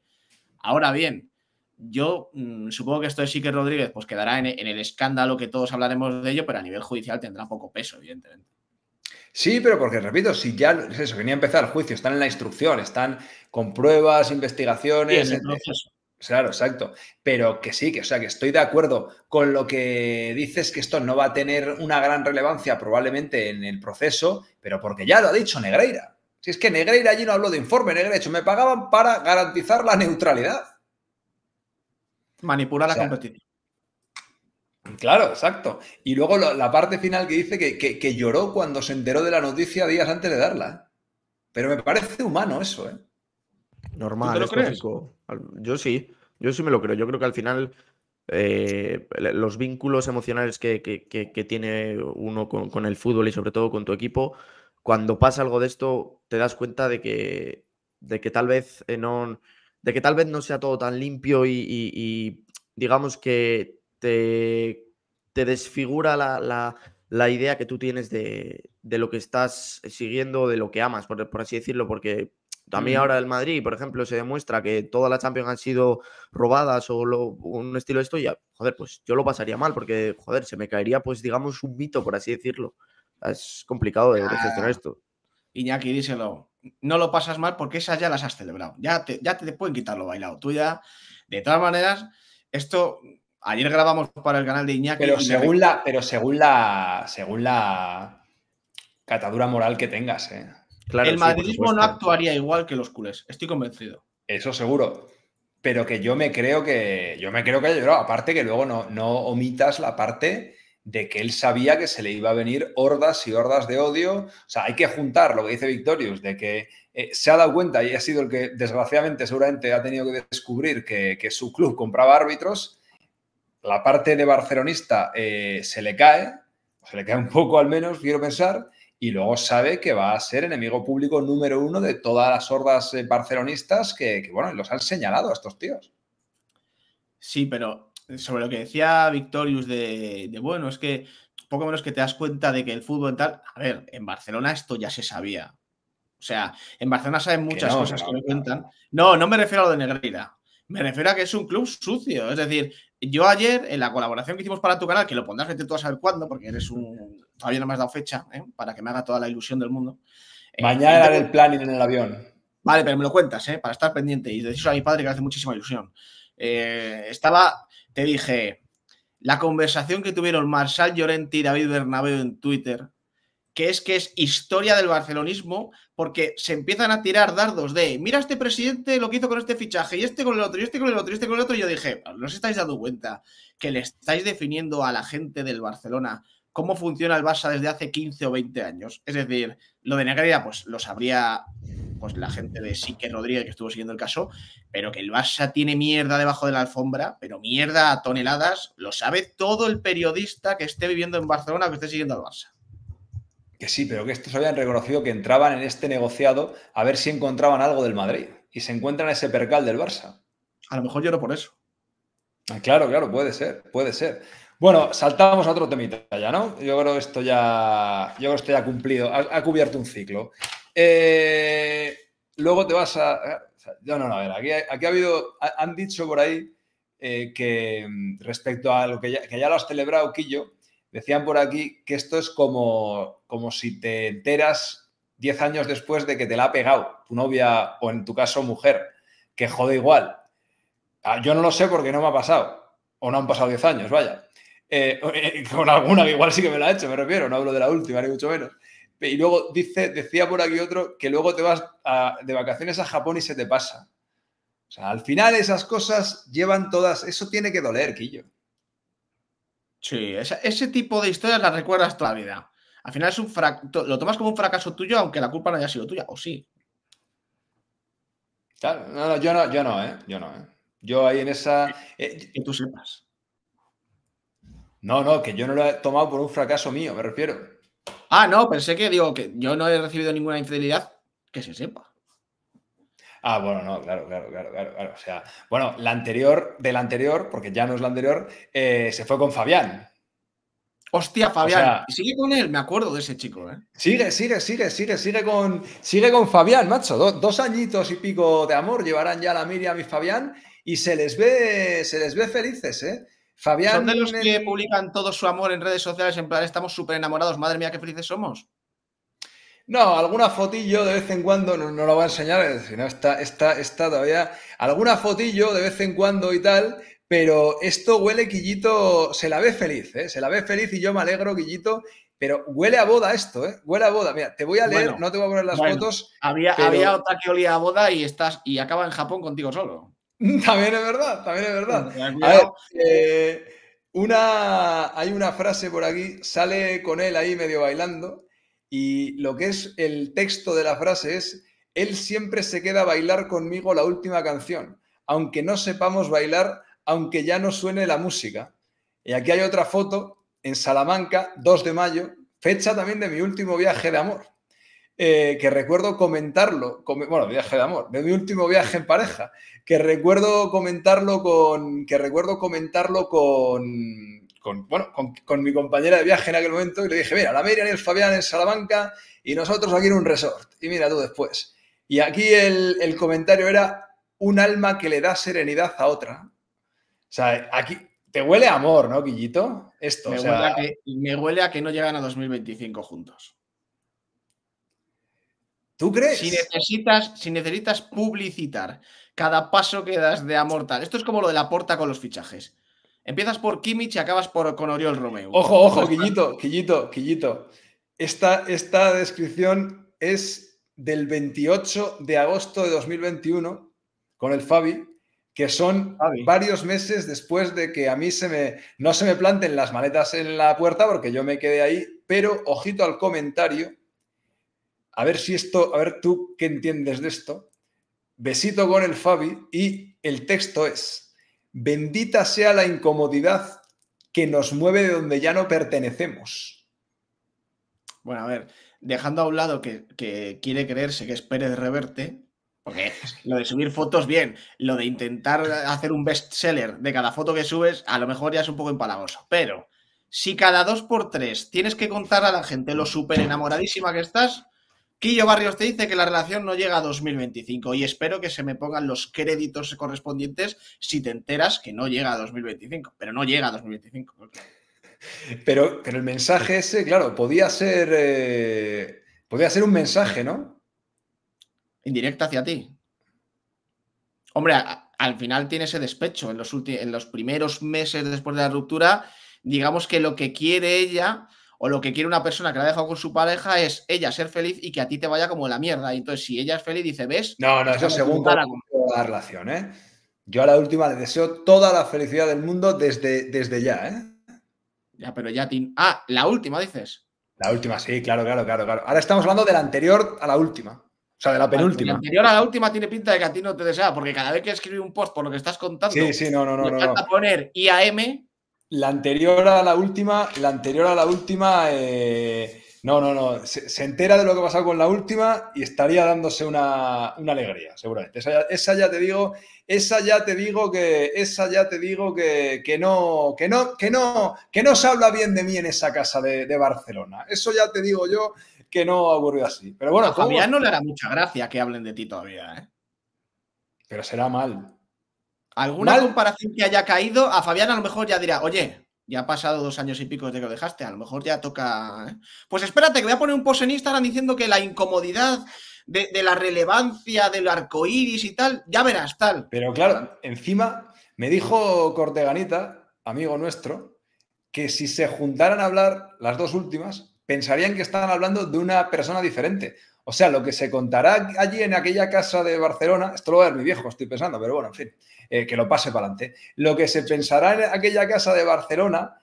Ahora bien, yo mm, supongo que esto de Sique Rodríguez pues quedará en, el escándalo que todos hablaremos de ello, pero a nivel judicial tendrá poco peso, evidentemente. Sí, pero porque, repito, si ya es eso, venía a empezar el juicio, están en la instrucción, están con pruebas, investigaciones. Claro, exacto. Pero que sí, que o sea, que estoy de acuerdo con lo que dices que esto no va a tener una gran relevancia probablemente en el proceso, pero porque ya lo ha dicho Negreira. Si es que Negreira allí no habló de informe, Negreira, hecho, me pagaban para garantizar la neutralidad. Manipular la competición. Claro, exacto. Y luego la parte final que dice que, que lloró cuando se enteró de la noticia días antes de darla. Pero me parece humano eso, ¿eh? Normal, Yo sí, yo sí me lo creo. Yo creo que al final eh, los vínculos emocionales que, que, que, tiene uno con, con, el fútbol y sobre todo con tu equipo, cuando pasa algo de esto, te das cuenta de que, de que tal vez eh, no. De que tal vez no sea todo tan limpio y, digamos que te, te desfigura la, la, la, idea que tú tienes de, de, lo que estás siguiendo, de lo que amas, por, por así decirlo, porque a mí ahora el Madrid, por ejemplo, se demuestra que todas las Champions han sido robadas o un estilo de esto, ya, joder, pues yo lo pasaría mal porque, joder, se me caería, pues digamos, un mito, por así decirlo. Es complicado de, gestionar esto. Iñaki, díselo. No lo pasas mal porque esas ya las has celebrado. Ya te, ya te pueden quitar lo bailado. Tú ya, de todas maneras, esto ayer grabamos para el canal de Iñaki. Pero según la, pero según la, según la catadura moral que tengas, ¿eh? el madridismo no actuaría igual que los culés, estoy convencido. Eso seguro. Pero que yo me creo que yo me creo que Aparte que luego no, no omitas la parte de que él sabía que se le iba a venir hordas y hordas de odio. O sea, hay que juntar lo que dice Victorius, de que eh, se ha dado cuenta y ha sido el que desgraciadamente seguramente ha tenido que descubrir que, su club compraba árbitros. La parte de barcelonista eh, se le cae, se le cae un poco al menos, quiero pensar, y luego sabe que va a ser enemigo público número uno de todas las hordas eh, barcelonistas que, bueno, los han señalado a estos tíos. Sí, pero eh, sobre lo que decía Victorius de, bueno, es que poco menos que te das cuenta de que el fútbol tal, a ver, en Barcelona esto ya se sabía. O sea, en Barcelona saben muchas cosas que no cuentan. No, no me refiero a lo de Negreira. Me refiero a que es un club sucio. Es decir, yo ayer, en la colaboración que hicimos para tu canal, que lo pondrás gente tú a saber cuándo, porque eres un. Todavía no me has dado fecha, ¿eh? para que me haga toda la ilusión del mundo. Eh, Mañana en el planning en el avión. Vale, pero me lo cuentas, ¿eh? para estar pendiente. Y decís a mi padre que hace muchísima ilusión. Eh, estaba, te dije, la conversación que tuvieron Marshall Llorenti y David Bernabeu en Twitter que es que es historia del barcelonismo, porque se empiezan a tirar dardos de, mira este presidente lo que hizo con este fichaje, y este con el otro, y este con el otro, y este con el otro, y yo dije, no os estáis dando cuenta que le estáis definiendo a la gente del Barcelona cómo funciona el Barça desde hace 15 o 20 años. Es decir, lo de Negreira, pues lo sabría pues, la gente de Sique Rodríguez que estuvo siguiendo el caso, pero que el Barça tiene mierda debajo de la alfombra, pero mierda a toneladas, lo sabe todo el periodista que esté viviendo en Barcelona que esté siguiendo al Barça que sí, pero que estos habían reconocido que entraban en este negociado a ver si encontraban algo del Madrid y se encuentran ese percal del Barça. A lo mejor yo no por eso. Ah, claro, claro, puede ser, puede ser. Bueno, saltamos a otro temita ya, ¿no? Yo creo que esto ya, yo creo ha cumplido, ha, cubierto un ciclo. Eh, luego te vas a... No, no, no, a ver, aquí, ha habido, han dicho por ahí eh, que mm, respecto a lo que ya lo has celebrado, Quillo, Decían por aquí que esto es como, como si te enteras 10 años después de que te la ha pegado tu novia o en tu caso mujer, que jode igual. Ah, yo no lo sé porque no me ha pasado, o no han pasado 10 años, vaya. Eh, eh, con alguna igual sí que me la ha hecho, me refiero, no hablo de la última, ni mucho menos. Y luego dice, decía por aquí otro que luego te vas de vacaciones a Japón y se te pasa. O sea, al final esas cosas llevan todas, eso tiene que doler, Quillo. Sí, ese, tipo de historias las recuerdas toda la vida. Al final es un lo tomas como un fracaso tuyo, aunque la culpa no haya sido tuya, o sí. Claro, no, yo no, yo no, ¿eh? Yo no, ¿eh? Yo ahí en esa. Eh, que tú sepas. No, no, que yo no lo he tomado por un fracaso mío, me refiero. Ah, no, pensé que digo que yo no he recibido ninguna infidelidad que se sepa. Ah, bueno, no, claro, claro, claro, claro, O sea, bueno, la anterior, de la anterior, porque ya no es la anterior, eh, se fue con Fabián. Hostia, Fabián. sigue con él, me acuerdo de ese chico, ¿eh? Sigue, sigue, sigue, sigue, sigue con, sigue con Fabián, macho. dos añitos y pico de amor llevarán ya la Miriam y Fabián y se les ve, se les ve felices, ¿eh? Fabián. Son de los que publican todo su amor en redes sociales, en plan, estamos súper enamorados, madre mía, qué felices somos. No, alguna fotillo de vez en cuando, no, no la voy a enseñar, eh, sino está, está, está todavía. Alguna fotillo de vez en cuando y tal, pero esto huele, Quillito, se la ve feliz, eh, se la ve feliz y yo me alegro, Quillito, pero huele a boda esto, ¿eh? Huele a boda. Mira, te voy a leer, no te voy a poner las fotos. Había, había otra que olía a boda y estás y acaba en Japón contigo solo. también es verdad, también es verdad. A ver, eh, una, hay una frase por aquí, sale con él ahí medio bailando. Y lo que es el texto de la frase es, él siempre se queda a bailar conmigo la última canción, aunque no sepamos bailar, aunque ya no suene la música. Y aquí hay otra foto en Salamanca, 2 de mayo, fecha también de mi último viaje de amor, eh, que recuerdo comentarlo, bueno, viaje de amor, de mi último viaje en pareja, que recuerdo comentarlo con, que recuerdo comentarlo con, con, bueno, con, mi compañera de viaje en aquel momento y le dije, mira, la Miriam y el Fabián en Salamanca y nosotros aquí en un resort. Y mira tú después. Y aquí el, comentario era un alma que le da serenidad a otra. O sea, aquí te huele amor, ¿no, Guillito? Esto. Me, huele, a que, me huele a que no llegan a 2025 juntos. ¿Tú crees? Si necesitas, si necesitas publicitar cada paso que das de amor tal. Esto es como lo de la puerta con los fichajes. Empiezas por Kimmich y acabas por, con Oriol Romeo. Ojo, ojo, Quillito, Quillito, Quillito. Esta, esta descripción es del 28 de agosto de 2021 con el Fabi, que son varios meses después de que a mí se me, no se me planten las maletas en la puerta porque yo me quedé ahí, pero ojito al comentario. A ver si esto, a ver tú qué entiendes de esto. Besito con el Fabi y el texto es, Bendita sea la incomodidad que nos mueve de donde ya no pertenecemos. Bueno, a ver, dejando a un lado que, quiere creerse que esperes de Reverte, porque lo de subir fotos, bien, lo de intentar hacer un bestseller de cada foto que subes, a lo mejor ya es un poco empalagoso, pero si cada dos por tres tienes que contar a la gente lo súper enamoradísima que estás, Quillo Barrios te dice que la relación no llega a 2025 y espero que se me pongan los créditos correspondientes si te enteras que no llega a 2025, pero no llega a 2025. Pero, el mensaje ese, claro, podía ser, eh, podía ser un mensaje, ¿no? Indirecto hacia ti. Hombre, al final tiene ese despecho. En los, en los primeros meses después de la ruptura, digamos que lo que quiere ella o lo que quiere una persona que la ha dejado con su pareja es ella ser feliz y que a ti te vaya como la mierda. Y entonces, si ella es feliz, dice, ¿ves? No, no, eso según la, la relación, ¿eh? Yo a la última le deseo toda la felicidad del mundo desde, desde ya, ¿eh? Ya, pero ya, Tim. Ah, la última, dices. La última, sí, claro, claro, claro, claro. Ahora estamos hablando de la anterior a la última. O sea, de la pues penúltima. La anterior a la última tiene pinta de que a ti no te desea, porque cada vez que escribes un post por lo que estás contando, sí, sí, no, no, no, no, poner IAM la anterior a la última, la anterior a la última, eh, no, no, no, se, entera de lo que ha pasado con la última y estaría dándose una, alegría, seguramente. Esa ya, te digo, esa ya te digo que, esa ya te digo que, no, que no, que no, que no se habla bien de mí en esa casa de, Barcelona. Eso ya te digo yo que no ha ocurrido así. Pero bueno, a Fabián no le hará mucha gracia que hablen de ti todavía, ¿eh? Pero será mal. ¿Alguna comparación que haya caído? A Fabián a lo mejor ya dirá, oye, ya ha pasado dos años y pico desde que lo dejaste, a lo mejor ya toca. ¿eh?". Pues espérate, que voy a poner un post en Instagram diciendo que la incomodidad de, la relevancia del arco iris y tal, ya verás, tal. Pero claro, encima me dijo Corteganita, amigo nuestro, que si se juntaran a hablar las dos últimas, pensarían que estaban hablando de una persona diferente. O sea, lo que se contará allí en aquella casa de Barcelona, esto lo va a ver mi viejo, estoy pensando, pero bueno, en fin, eh, que lo pase para adelante. Lo que se pensará en aquella casa de Barcelona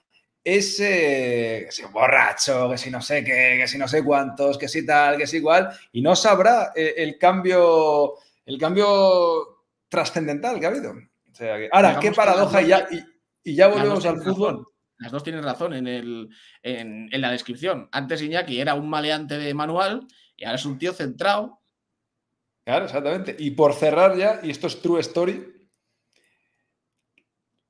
es eh, que si borracho, que si no sé qué, que si no sé cuántos, que si tal, que si igual, y no sabrá eh, el cambio, el cambio trascendental que ha habido. ahora, qué paradoja, y ya, y, ya volvemos al fútbol. Las dos tienen razón en, en, la descripción. Antes Iñaki era un maleante de manual y ahora es un tío centrado. Claro, exactamente. Y por cerrar ya, y esto es true story,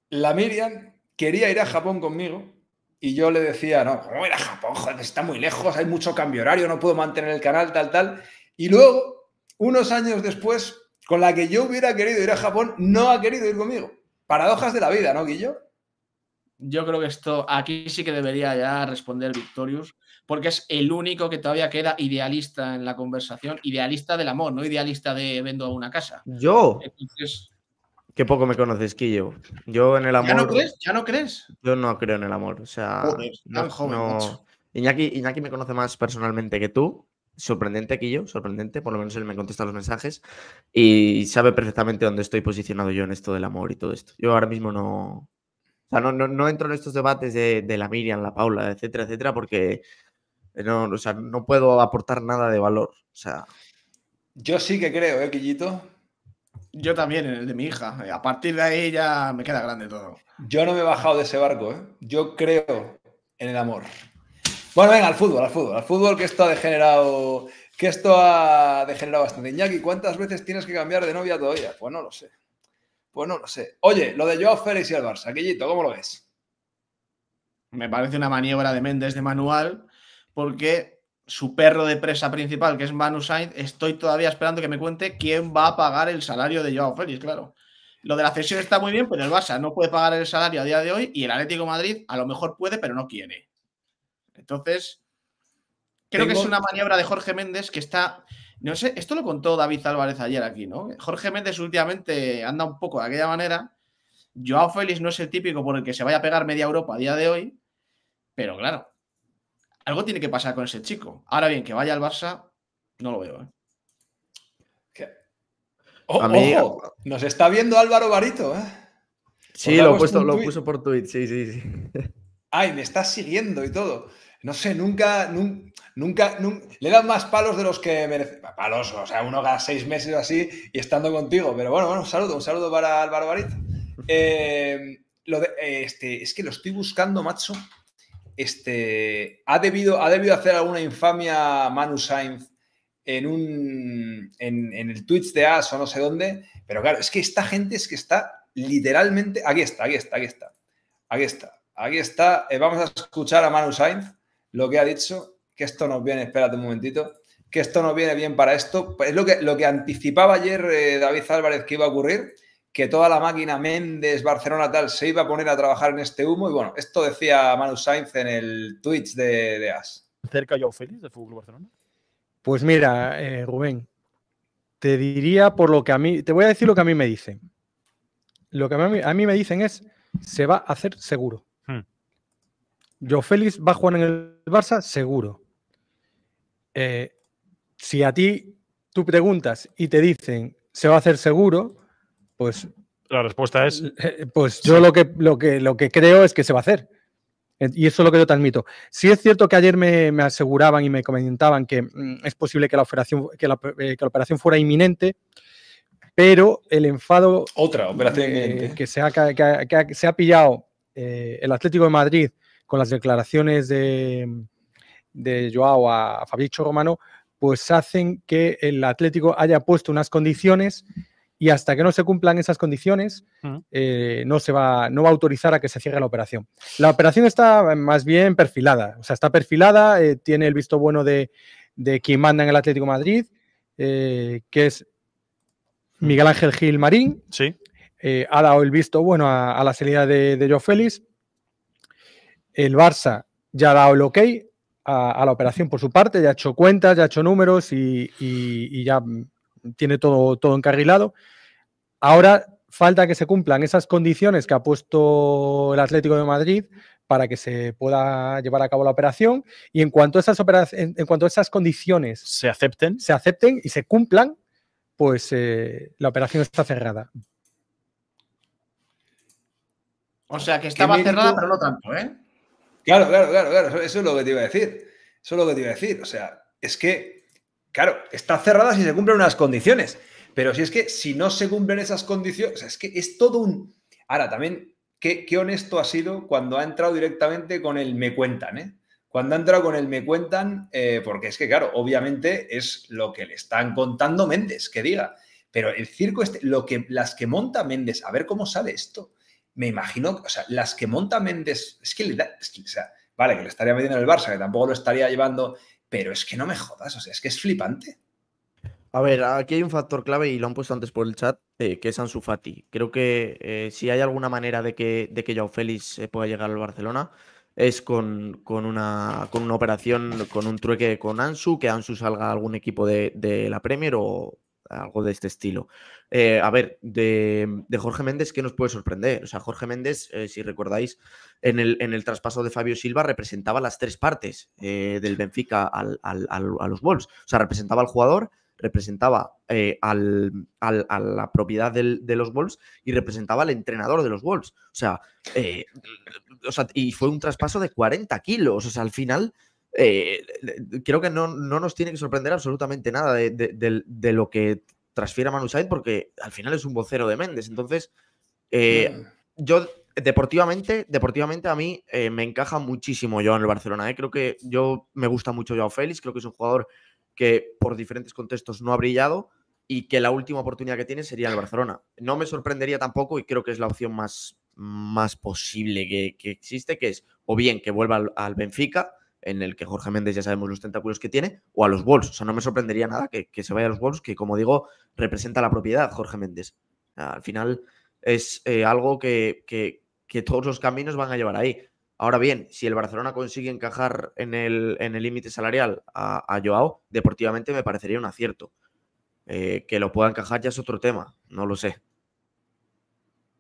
la Miriam quería ir a Japón conmigo y yo le decía, no, ¿cómo ir a Japón? Joder, está muy lejos, hay mucho cambio horario, no puedo mantener el canal, tal, tal. Y luego, unos años después, con la que yo hubiera querido ir a Japón, no ha querido ir conmigo. Paradojas de la vida, ¿no, Guillo? Yo creo que esto, aquí sí que debería ya responder Victorius, porque es el único que todavía queda idealista en la conversación, idealista del amor, no idealista de vendo una casa. Yo. Qué poco me conoces, Quillo. Yo en el amor. ¿Ya no crees? ¿Ya no crees? Yo no creo en el amor. O sea. no, joven, Iñaki, me conoce más personalmente que tú. Sorprendente, Quillo, sorprendente. Por lo menos él me contesta los mensajes y sabe perfectamente dónde estoy posicionado yo en esto del amor y todo esto. Yo ahora mismo no. O sea, no, entro en estos debates de la Miriam, la Paula, etcétera, etcétera, porque eh, no, sea, no puedo aportar nada de valor. O sea. Yo sí que creo, ¿eh, Quillito? Yo también, en el de mi hija. Eh, a partir de ahí ya me queda grande todo. Yo no me he bajado de ese barco, ¿eh? Yo creo en el amor. Bueno, venga, al fútbol, al fútbol, al fútbol que esto ha degenerado, que esto ha degenerado bastante. Iñaki, ¿cuántas veces tienes que cambiar de novia todavía? Pues no lo sé. Pues no lo sé. Oye, lo de Joao Félix y el Barça, Quillito, ¿cómo lo ves? Me parece una maniobra de Méndez de manual porque su perro de presa principal, que es Manu Sainz, estoy todavía esperando que me cuente quién va a pagar el salario de Joao Félix, claro. Lo de la cesión está muy bien, pero el Barça no puede pagar el salario a día de hoy y el Atlético Madrid a lo mejor puede, pero no quiere. Entonces, creo que es una maniobra de Jorge Méndez que está... No sé, esto lo contó David Álvarez ayer aquí, ¿no? Jorge Méndez últimamente anda un poco de aquella manera. Joao Félix no es el típico por el que se vaya a pegar media Europa a día de hoy, pero claro, algo tiene que pasar con ese chico. Ahora bien, que vaya al Barça, no lo veo. ¿eh? ojo, nos está viendo Álvaro Barito. ¿eh? Sí, lo, lo puso por Twitch, Sí, sí, sí. Ay, me está siguiendo y todo. No sé, nunca, nunca, nunca, le dan más palos de los que merece. Palos, o sea, uno cada seis meses así y estando contigo. Pero bueno, bueno, un saludo, un saludo para Álvaro Barito. Eh, eh, este, es que lo estoy buscando, macho este, ha, debido, ha debido hacer alguna infamia Manu Sainz en, un, en, el Twitch de As o no sé dónde, pero claro, es que esta gente es que está literalmente, aquí está, aquí está, aquí está, aquí está, aquí está, eh, vamos a escuchar a Manu Sainz lo que ha dicho, que esto nos viene, espérate un momentito, que esto nos viene bien para esto, es lo que, lo que anticipaba ayer eh, David Álvarez que iba a ocurrir, que toda la máquina Méndez, Barcelona, tal, se iba a poner a trabajar en este humo. Y bueno, esto decía Manu Sainz en el Twitch de, As. ¿Cerca Joao Félix de Fútbol Barcelona? Pues mira, eh, Rubén, te diría por lo que a mí, te voy a decir lo que a mí me dicen. Lo que a mí, me dicen es, se va a hacer seguro. Yo hmm. Félix va a jugar en el Barça seguro. Eh, si a ti tú preguntas y te dicen, se va a hacer seguro, pues la respuesta es. Pues yo lo que, lo, que, lo que creo es que se va a hacer. Y eso es lo que yo transmito. Sí es cierto que ayer me, aseguraban y me comentaban que mm, es posible que la operación, eh, que la, operación fuera inminente, pero el enfado Otra operación que, se ha, que, se ha pillado eh, el Atlético de Madrid con las declaraciones de, de Joao a, a Fabricio Romano, pues hacen que el Atlético haya puesto unas condiciones y hasta que no se cumplan esas condiciones, eh, no, se va, no va a autorizar a que se cierre la operación. La operación está más bien perfilada, o sea, está perfilada, eh, tiene el visto bueno de, quien manda en el Atlético Madrid, eh, que es Miguel Ángel Gil Marín. Sí. ha dado el visto bueno a, la salida de, de Félix. El Barça ya ha dado el ok a, la operación por su parte, ya ha hecho cuentas, ya ha hecho números y ya mm, tiene todo, todo encarrilado. Ahora falta que se cumplan esas condiciones que ha puesto el Atlético de Madrid para que se pueda llevar a cabo la operación y en cuanto a esas, cuanto esas condiciones se acepten, se acepten y se cumplan, pues eh, la operación está cerrada. O sea que estaba cerrada, pero no tanto, ¿eh? Claro, claro, claro, claro. Eso es lo que te iba a decir. Eso es lo que te iba a decir. O sea, es que Claro, está cerrada si se cumplen unas condiciones. Pero si es que si no se cumplen esas condiciones, es que es todo un. Ahora, también, qué, honesto ha sido cuando ha entrado directamente con el me cuentan, ¿eh? Cuando ha entrado con el me cuentan, eh, porque es que, claro, obviamente es lo que le están contando Méndez, que diga. Pero el circo, este, lo que, las que monta Méndez, a ver cómo sale esto. Me imagino, o sea, las que monta Méndez, es que le da, o sea, vale, que le estaría metiendo el Barça, que tampoco lo estaría llevando pero es que no me jodas, o sea, es que es flipante. A ver, aquí hay un factor clave y lo han puesto antes por el chat, eh, que es Ansu Fati. Creo que eh, si hay alguna manera de que, de que Félix eh, pueda llegar al Barcelona, es con, una, con una operación, con un trueque con Ansu, que Ansu salga a algún equipo de, de la Premier o, algo de este estilo. Eh, a ver, de, de, Jorge Méndez, ¿qué nos puede sorprender? O sea, Jorge Méndez, eh, si recordáis, en el, en el, traspaso de Fabio Silva representaba las tres partes eh, del Benfica a los Wolves. O sea, representaba al jugador, representaba al a la propiedad de los Wolves y representaba al entrenador de los Wolves. O sea, o sea, y fue un traspaso de 40 kilos. O sea, al final eh, creo que no, nos tiene que sorprender absolutamente nada de, lo que transfiera Manu Sainz porque al final es un vocero de Méndez. Entonces, eh, mm. yo deportivamente, deportivamente a mí eh, me encaja muchísimo yo en el Barcelona. Creo que yo me gusta mucho Joao Félix, creo que es un jugador que por diferentes contextos no ha brillado y que la última oportunidad que tiene sería el Barcelona. No me sorprendería tampoco y creo que es la opción más, más posible que, existe, que es o bien que vuelva al Benfica, en el que Jorge Méndez ya sabemos los tentáculos que tiene, o a los Wolves. O sea, no me sorprendería nada que, se vaya a los Wolves, que como digo, representa la propiedad Jorge Méndez. al final es eh, algo que, todos los caminos van a llevar ahí. Ahora bien, si el Barcelona consigue encajar en el en límite salarial a, Joao, deportivamente me parecería un acierto. Eh, que lo pueda encajar ya es otro tema, no lo sé.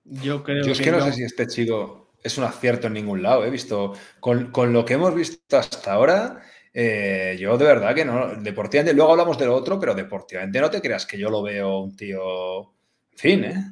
Yo creo Yo es que, no, sé si este chico es un acierto en ningún lado. He visto, con, lo que hemos visto hasta ahora, eh, yo de verdad que no, deportivamente, luego hablamos de lo otro, pero deportivamente no te creas que yo lo veo un tío fin, ¿eh?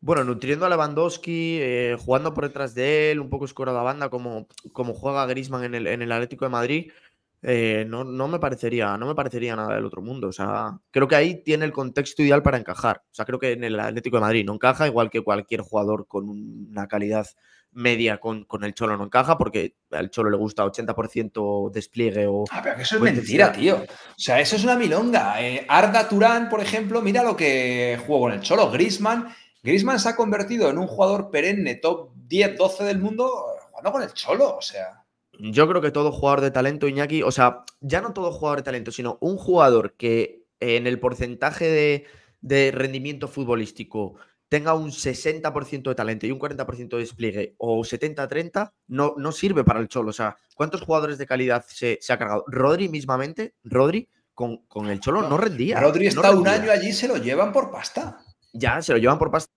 Bueno, nutriendo a Lewandowski, eh, jugando por detrás de él, un poco escorado a banda, como, como juega Grisman en el, en el Atlético de Madrid. Eh, no, no, me parecería, no me parecería nada del otro mundo. O sea, creo que ahí tiene el contexto ideal para encajar. O sea, creo que en el Atlético de Madrid no encaja, igual que cualquier jugador con una calidad media con, con el Cholo no encaja, porque al Cholo le gusta 80% despliegue o. Ah, pero que eso es mentira, tío. O sea, eso es una milonga. Eh, Arda Turán, por ejemplo, mira lo que jugó con el Cholo. Grisman. Grisman se ha convertido en un jugador perenne, top 10, 12 del mundo, eh, jugando con el Cholo. O sea yo creo que todo jugador de talento, Iñaki, o sea, ya no todo jugador de talento, sino un jugador que eh, en el porcentaje de, rendimiento futbolístico tenga un 60% de talento y un 40% de despliegue o 70-30, no, no sirve para el Cholo. O sea, ¿cuántos jugadores de calidad se, ha cargado? Rodri mismamente, Rodri con, con el Cholo no, rendía. Rodri está un año allí, se lo llevan por pasta. Ya, se lo llevan por pasta.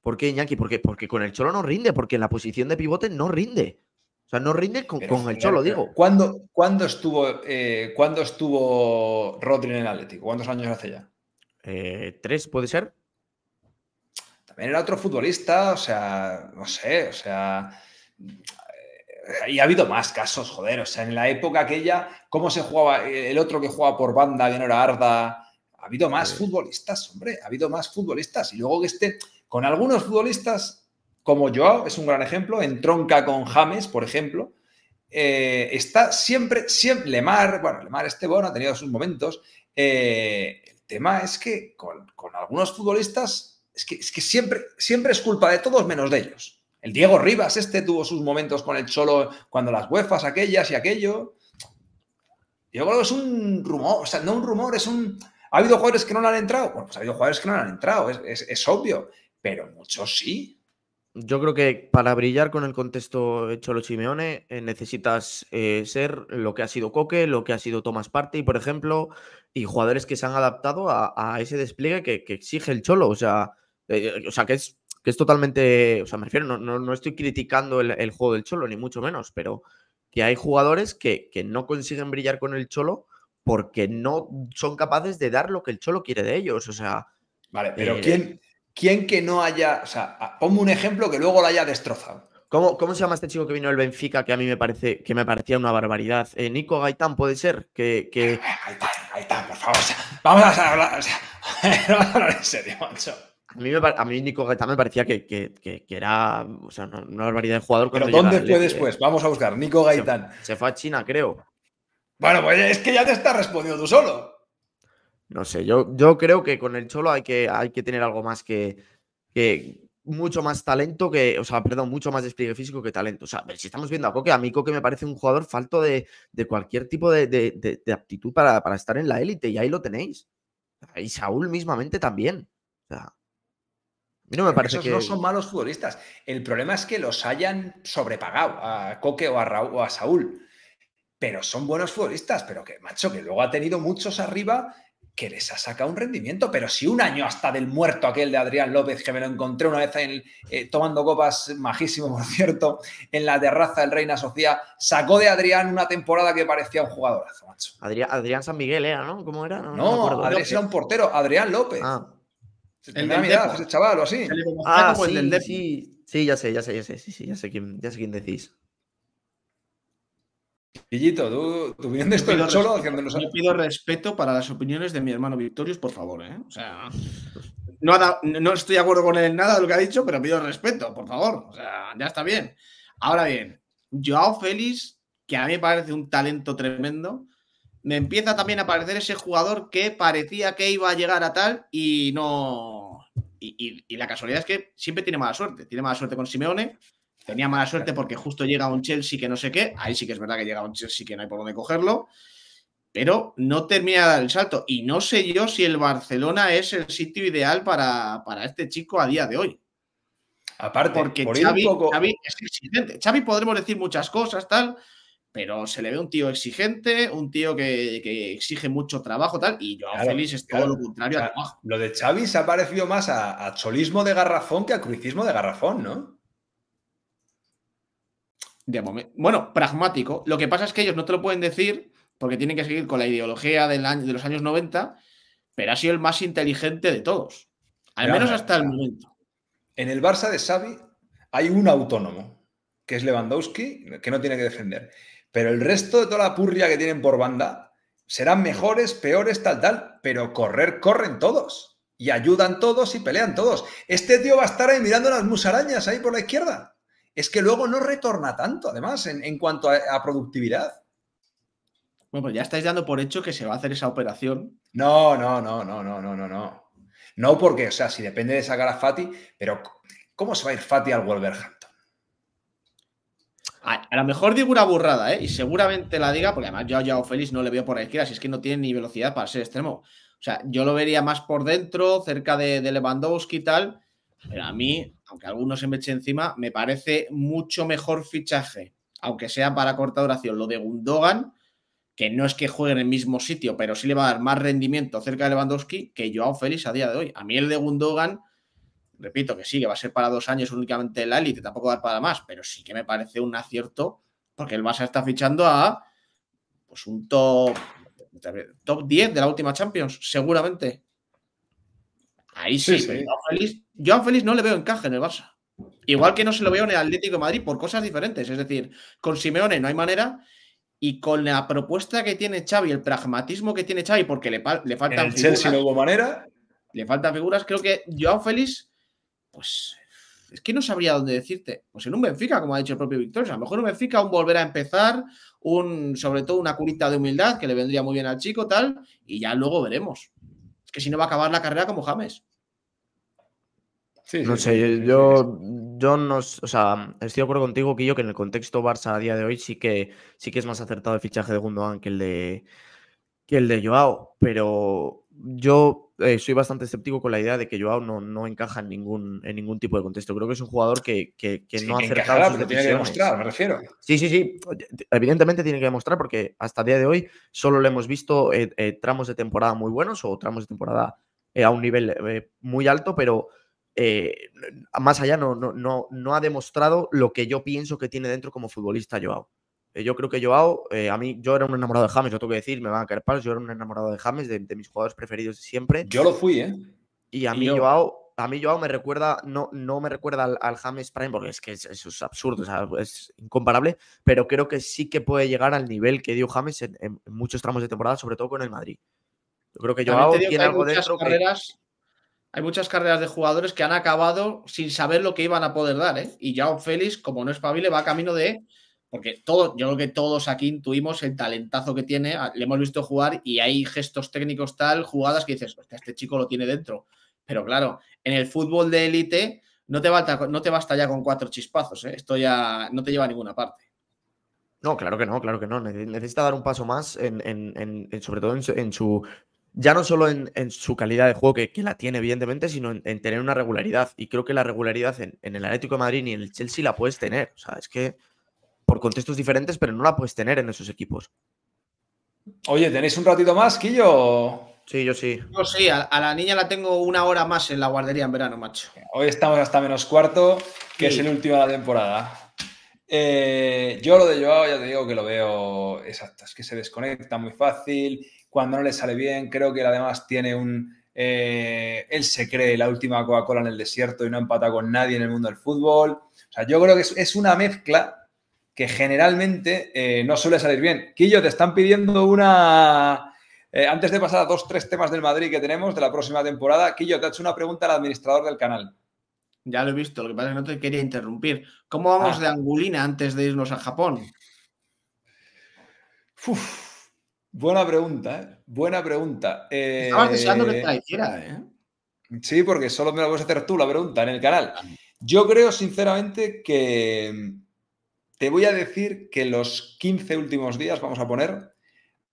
¿Por qué, Iñaki? Porque con el Cholo no rinde, porque en la posición de pivote no rinde. O sea, no rinde con, el Cholo, Lo digo. ¿Cuándo, estuvo, eh, estuvo Rodri en el Atlético? ¿Cuántos años hace ya? Eh, ¿Tres puede ser? También era otro futbolista, o sea, no sé, o sea. Eh, y ha habido más casos, joder. O sea, en la época aquella, ¿cómo se jugaba eh, el otro que jugaba por banda, que era Arda? Ha habido más futbolistas, hombre, ha habido más futbolistas. Y luego que esté, con algunos futbolistas como Joao, es un gran ejemplo, en tronca con James, por ejemplo. Eh, está siempre, siempre, Lemar, bueno, Lemar este, bueno ha tenido sus momentos. Eh, el tema es que con, algunos futbolistas, es que, es que, siempre, siempre es culpa de todos menos de ellos. El Diego Rivas, este tuvo sus momentos con el Cholo cuando las huefas aquellas y aquello. Yo creo que es un rumor, o sea, no un rumor, es un... ¿Ha habido jugadores que no han entrado? Bueno, pues ha habido jugadores que no han entrado, es obvio, pero muchos sí yo creo que para brillar con el contexto Cholo Simeone eh, necesitas eh, ser lo que ha sido Coque, lo que ha sido Tomás y por ejemplo, y jugadores que se han adaptado a, ese despliegue que, exige el Cholo. O sea, eh, o sea que, es, que es totalmente. O sea, me refiero, no, estoy criticando el, juego del Cholo, ni mucho menos, pero que hay jugadores que, que no consiguen brillar con el Cholo porque no son capaces de dar lo que el Cholo quiere de ellos. O sea. Vale, pero ¿quién, ¿quién que no haya, o sea, ponme un ejemplo que luego lo haya destrozado? ¿Cómo, ¿Cómo, se llama este chico que vino del Benfica que a mí me parece que me parecía una barbaridad? Eh, Nico Gaitán puede ser que, eh, eh, Gaitán, Gaitán, por favor. vamos a hablar, o vamos a en serio, macho. A mí, Nico Gaitán me parecía que, era una barbaridad de jugador. Pero ¿dónde fue después? Vamos a buscar. Nico Gaitán. Se, se, fue a China, creo. Bueno, pues es que ya te estás respondiendo tú solo. No sé, yo, yo creo que con el Cholo hay que, hay que tener algo más que, que mucho más talento que, o sea, perdón, mucho más despliegue físico que talento. O sea, si estamos viendo a Coque, a mí Coque me parece un jugador falto de, cualquier tipo de, aptitud para, estar en la élite y ahí lo tenéis. Y Saúl mismamente también. O sea, no me parece que... no son malos futbolistas. El problema es que los hayan sobrepagado a Coque o a, Raúl, o a Saúl. Pero son buenos futbolistas, pero que, macho, que luego ha tenido muchos arriba que les ha sacado un rendimiento, pero si un año hasta del muerto aquel de Adrián López, que me lo encontré una vez en, eh, tomando copas, majísimo por cierto, en la terraza del Reina Sofía, sacó de Adrián una temporada que parecía un jugadorazo, macho. Adrián, San Miguel era, ¿no? ¿Cómo era? No, Adrián era un portero, Adrián López. Ah. Se el del ese chaval o así. Ah, sí, sí, sí, ya sé, ya sé, ya sé, sí, sí, ya sé quién, ya sé quién decís. Pillito, tú, tú viendo esto Yo pido respeto para las opiniones de mi hermano Victorius, por favor, ¿eh? O sea, no, estoy de acuerdo con él en nada de lo que ha dicho, pero pido respeto, por favor. O sea, ya está bien. Ahora bien, Joao Félix, que a mí me parece un talento tremendo, me empieza también a parecer ese jugador que parecía que iba a llegar a tal y no... y la casualidad es que siempre tiene mala suerte. Tiene mala suerte con Simeone, Tenía mala suerte porque justo llega un Chelsea que no sé qué. Ahí sí que es verdad que llega un Chelsea que no hay por dónde cogerlo. Pero no termina de dar el salto. Y no sé yo si el Barcelona es el sitio ideal para, este chico a día de hoy. Aparte, porque Xavi, es exigente. Xavi podremos decir muchas cosas, tal, pero se le ve un tío exigente, un tío que, exige mucho trabajo, tal, y yo Félix es todo lo contrario Lo de Xavi se ha parecido más a, a cholismo de garrafón que a cruicismo de garrafón, ¿no? bueno, pragmático. Lo que pasa es que ellos no te lo pueden decir porque tienen que seguir con la ideología de los años 90, pero ha sido el más inteligente de todos, al menos hasta el momento. En el Barça de Xavi hay un autónomo, que es Lewandowski, que no tiene que defender, pero el resto de toda la purria que tienen por banda serán mejores, peores, tal, tal, pero correr, corren todos. Y ayudan todos y pelean todos. Este tío va a estar ahí mirando las musarañas ahí por la izquierda es que luego no retorna tanto, además, en, cuanto a, productividad. Bueno, pues ya estáis dando por hecho que se va a hacer esa operación. No, no, no, no, no, no, no, no. No porque, o sea, si depende de sacar a Fati, pero ¿cómo se va a ir Fati al Wolverhampton? A, lo mejor digo una burrada, ¿eh? Y seguramente la diga, porque además yo a Joao Félix no le veo por la izquierda, si es que no tiene ni velocidad para ser extremo. O sea, yo lo vería más por dentro, cerca de, de Lewandowski y tal, pero a mí, aunque algunos se me echen encima, me parece mucho mejor fichaje, aunque sea para corta duración, lo de Gundogan, que no es que juegue en el mismo sitio, pero sí le va a dar más rendimiento cerca de Lewandowski que Joao Félix a día de hoy. A mí el de Gundogan, repito que sí, que va a ser para dos años únicamente el élite, tampoco va a dar para más, pero sí que me parece un acierto porque el Barça está fichando a pues un top, top 10 de la última Champions, seguramente. Ahí sí, sí, Joan Félix, no le veo encaje en el Barça. Igual que no se lo veo en el Atlético de Madrid por cosas diferentes. Es decir, con Simeone no hay manera y con la propuesta que tiene Xavi, el pragmatismo que tiene Xavi, porque le, le faltan en el figuras, Chelsea no hubo manera. Le faltan figuras. Creo que Joao Félix, pues es que no sabría dónde decirte. Pues en un Benfica, como ha dicho el propio Víctor. a lo mejor un Benfica, un volver a empezar, un sobre todo una curita de humildad que le vendría muy bien al chico, tal, y ya luego veremos. Es que si no va a acabar la carrera como James no sé, yo, yo no, o sea, estoy de acuerdo contigo, Quillo, que en el contexto Barça a día de hoy sí que, sí que es más acertado el fichaje de Gundogan que el de, que el de Joao, pero yo eh, soy bastante escéptico con la idea de que Joao no, no encaja en ningún, en ningún tipo de contexto. Creo que es un jugador que, no ha acertado. tiene que demostrar, me refiero. Sí, sí, sí. Evidentemente tiene que demostrar porque hasta el día de hoy solo le hemos visto eh, eh, tramos de temporada muy buenos o tramos de temporada a un nivel muy alto, pero eh, más allá no, no, no, no, ha demostrado lo que yo pienso que tiene dentro como futbolista Joao. Eh, yo creo que Joao, eh, a mí, yo era un enamorado de James, lo tengo que decir, me van a caer palos, yo era un enamorado de James, de, mis jugadores preferidos de siempre. Yo lo fui, ¿eh? Y a mí Joao, a mí Joao me recuerda, no, no me recuerda al, James Prime, porque es que eso es absurdo, es incomparable, pero creo que sí que puede llegar al nivel que dio James en, muchos tramos de temporada, sobre todo con el Madrid. Yo creo que Joao tiene algo dentro carreras hay muchas carreras de jugadores que han acabado sin saber lo que iban a poder dar, ¿eh? Y Joao Félix, como no es pabile, va camino de. Porque todo, yo creo que todos aquí intuimos el talentazo que tiene, le hemos visto jugar y hay gestos técnicos tal, jugadas que dices, este chico lo tiene dentro. Pero claro, en el fútbol de élite no te, basta, no te basta ya con cuatro chispazos, ¿eh? esto ya no te lleva a ninguna parte. No, claro que no, claro que no. Necesita dar un paso más, sobre todo en en su, ya no solo en, su calidad de juego, que, la tiene evidentemente, sino en, tener una regularidad. Y creo que la regularidad en, el Atlético de Madrid y en el Chelsea la puedes tener. O sea, es que por contextos diferentes, pero no la puedes tener en esos equipos. Oye, ¿tenéis un ratito más, Quillo? Sí, yo sí. Yo sí, a, la niña la tengo una hora más en la guardería en verano, macho. Hoy estamos hasta menos cuarto, que es el último de la temporada. Eh, yo lo de Joao ya te digo que lo veo exacto, es que se desconecta muy fácil, cuando no le sale bien. Creo que además tiene un... Eh, él se cree la última Coca-Cola en el desierto y no empata con nadie en el mundo del fútbol. O sea, yo creo que es, una mezcla que generalmente eh, no suele salir bien. Quillo, te están pidiendo una... Eh, antes de pasar a dos, tres temas del Madrid que tenemos de la próxima temporada, Quillo, te ha hecho una pregunta al administrador del canal. Ya lo he visto, lo que pasa es que no te quería interrumpir. ¿Cómo vamos ah. de Angulina antes de irnos a Japón? Uf, Buena pregunta, ¿eh? buena pregunta. Estabas deseando que te la eh, ¿eh? ¿eh? Sí, porque solo me la puedes hacer tú la pregunta en el canal. Yo creo sinceramente que mm, te voy a decir que los 15 últimos días, vamos a poner,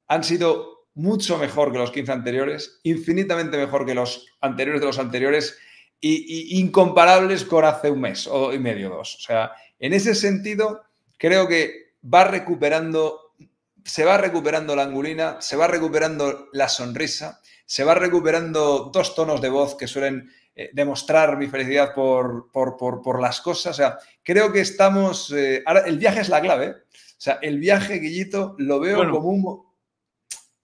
han sido mucho mejor que los 15 anteriores, infinitamente mejor que los anteriores de los anteriores y, incomparables con hace un mes o y medio, dos. O sea, en ese sentido, creo que va recuperando se va recuperando la angulina, se va recuperando la sonrisa, se va recuperando dos tonos de voz que suelen eh, demostrar mi felicidad por, por, las cosas. O sea, creo que estamos... Eh, ahora, el viaje es la clave. ¿eh? O sea, el viaje, Guillito, lo veo como un...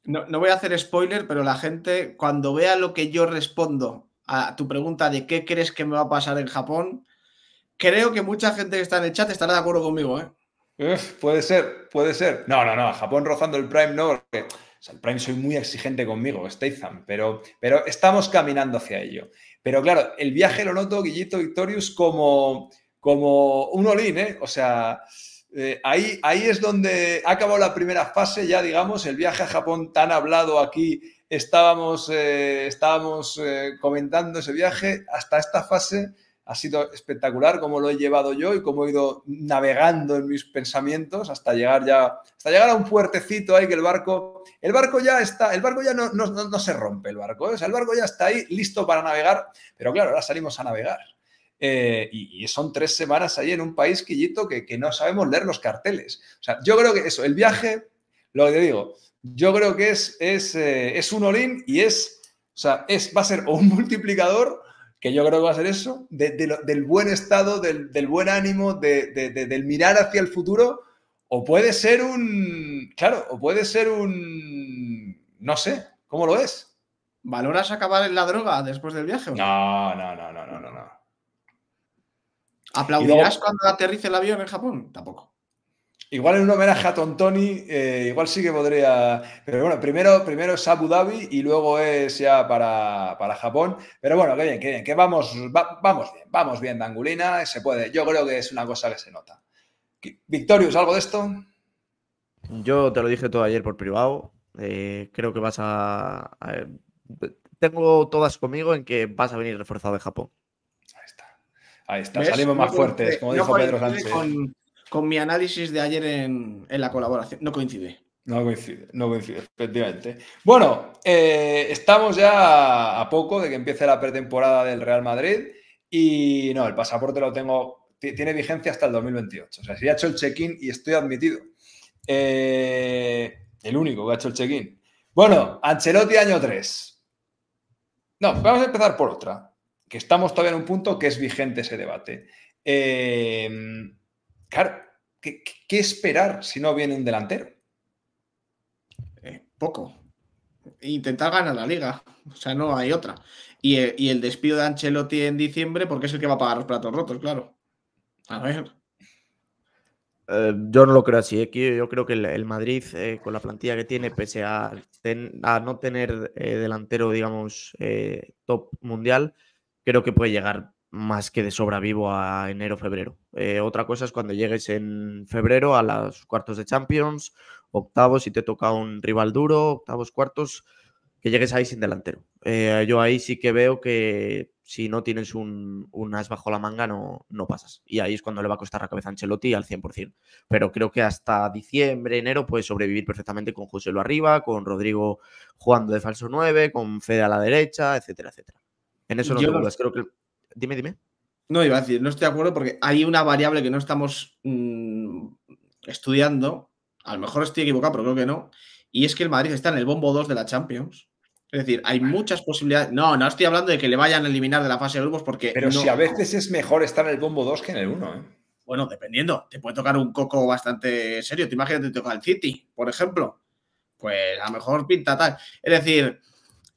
No, no voy a hacer spoiler, pero la gente, cuando vea lo que yo respondo a tu pregunta de qué crees que me va a pasar en Japón, creo que mucha gente que está en el chat estará de acuerdo conmigo, ¿eh? puede ser, puede ser. No, no, no, Japón rozando el Prime no, porque el Prime soy muy exigente conmigo, Statham, pero, pero estamos caminando hacia ello. Pero claro, el viaje lo noto, Guillito Victorious, como, como un olín, ¿eh? O sea, eh, ahí, ahí es donde ha acabado la primera fase, ya digamos, el viaje a Japón tan hablado aquí, estábamos, eh, estábamos eh, comentando ese viaje, hasta esta fase ha sido espectacular cómo lo he llevado yo y cómo he ido navegando en mis pensamientos hasta llegar ya, hasta llegar a un fuertecito ahí que el barco, el barco ya está, el barco ya no, no, se rompe el barco, ¿eh? el barco ya está ahí listo para navegar, pero claro, ahora salimos a navegar. Eh, y, son tres semanas ahí en un país, Quillito, que, no sabemos leer los carteles. O sea, yo creo que eso, el viaje, lo que te digo, yo creo que es, es, eh, es un olín y es, o sea, es, va a ser un multiplicador que yo creo que va a ser eso, del buen estado, del, buen ánimo, del mirar hacia el futuro, o puede ser un, claro, o puede ser un, no sé, ¿cómo lo es? ¿Valoras acabar en la droga después del viaje? no, no, no, no, no, no. ¿Aplaudirás cuando aterrice el avión en Japón? Tampoco. Igual en un homenaje a Tontoni, eh, igual sí que podría. Pero bueno, primero, primero es Abu Dhabi y luego es ya para, Japón. Pero bueno, qué bien, qué bien, que vamos, vamos bien, vamos bien, Dangulina, se puede. Yo creo que es una cosa que se nota. Victorius, ¿algo de esto? Yo te lo dije todo ayer por privado. Eh, creo que vas a, Tengo todas conmigo en que vas a venir reforzado de Japón. Ahí está. Ahí está, salimos más fuertes, como dijo Pedro Sánchez con mi análisis de ayer en, la colaboración. No coincide. No coincide, no coincide, efectivamente. Bueno, eh, estamos ya a poco de que empiece la pretemporada del Real Madrid y no, el pasaporte lo tengo, tiene vigencia hasta el 2028. O sea, si he hecho el check-in y estoy admitido. Eh, el único que ha hecho el check-in. Bueno, Ancelotti año 3. No, vamos a empezar por otra, que estamos todavía en un punto que es vigente ese debate. Eh, Claro, ¿qué, esperar si no viene un delantero? Eh, poco. Intentar ganar la liga. O sea, no hay otra. Eh, y, el despido de Ancelotti en diciembre, porque es el que va a pagar los platos rotos, claro. A ver. Eh, yo no lo creo así. Yo creo que el, Madrid, con la plantilla que tiene, pese a no tener delantero, digamos, top mundial, creo que puede llegar más que de sobrevivo a enero-febrero. Eh, otra cosa es cuando llegues en febrero a los cuartos de Champions, octavos, si te toca un rival duro, octavos, cuartos, que llegues ahí sin delantero. Eh, yo ahí sí que veo que si no tienes un, as bajo la manga no, no pasas. Y ahí es cuando le va a costar la cabeza a Ancelotti al 100%. Pero creo que hasta diciembre, enero puedes sobrevivir perfectamente con José arriba, con Rodrigo jugando de falso 9, con Fede a la derecha, etcétera, etcétera. En eso no creo que Dime, dime. No, iba a decir, no estoy de acuerdo porque hay una variable que no estamos mm, estudiando. A lo mejor estoy equivocado, pero creo que no. Y es que el Madrid está en el bombo 2 de la Champions. Es decir, hay muchas posibilidades. No, no estoy hablando de que le vayan a eliminar de la fase de grupos porque. Pero si a veces es mejor estar en el bombo 2 que en el 1, ¿eh? Bueno, dependiendo. Te puede tocar un coco bastante serio. Te imaginas que te toca el City, por ejemplo. Pues a lo mejor pinta tal. Es decir,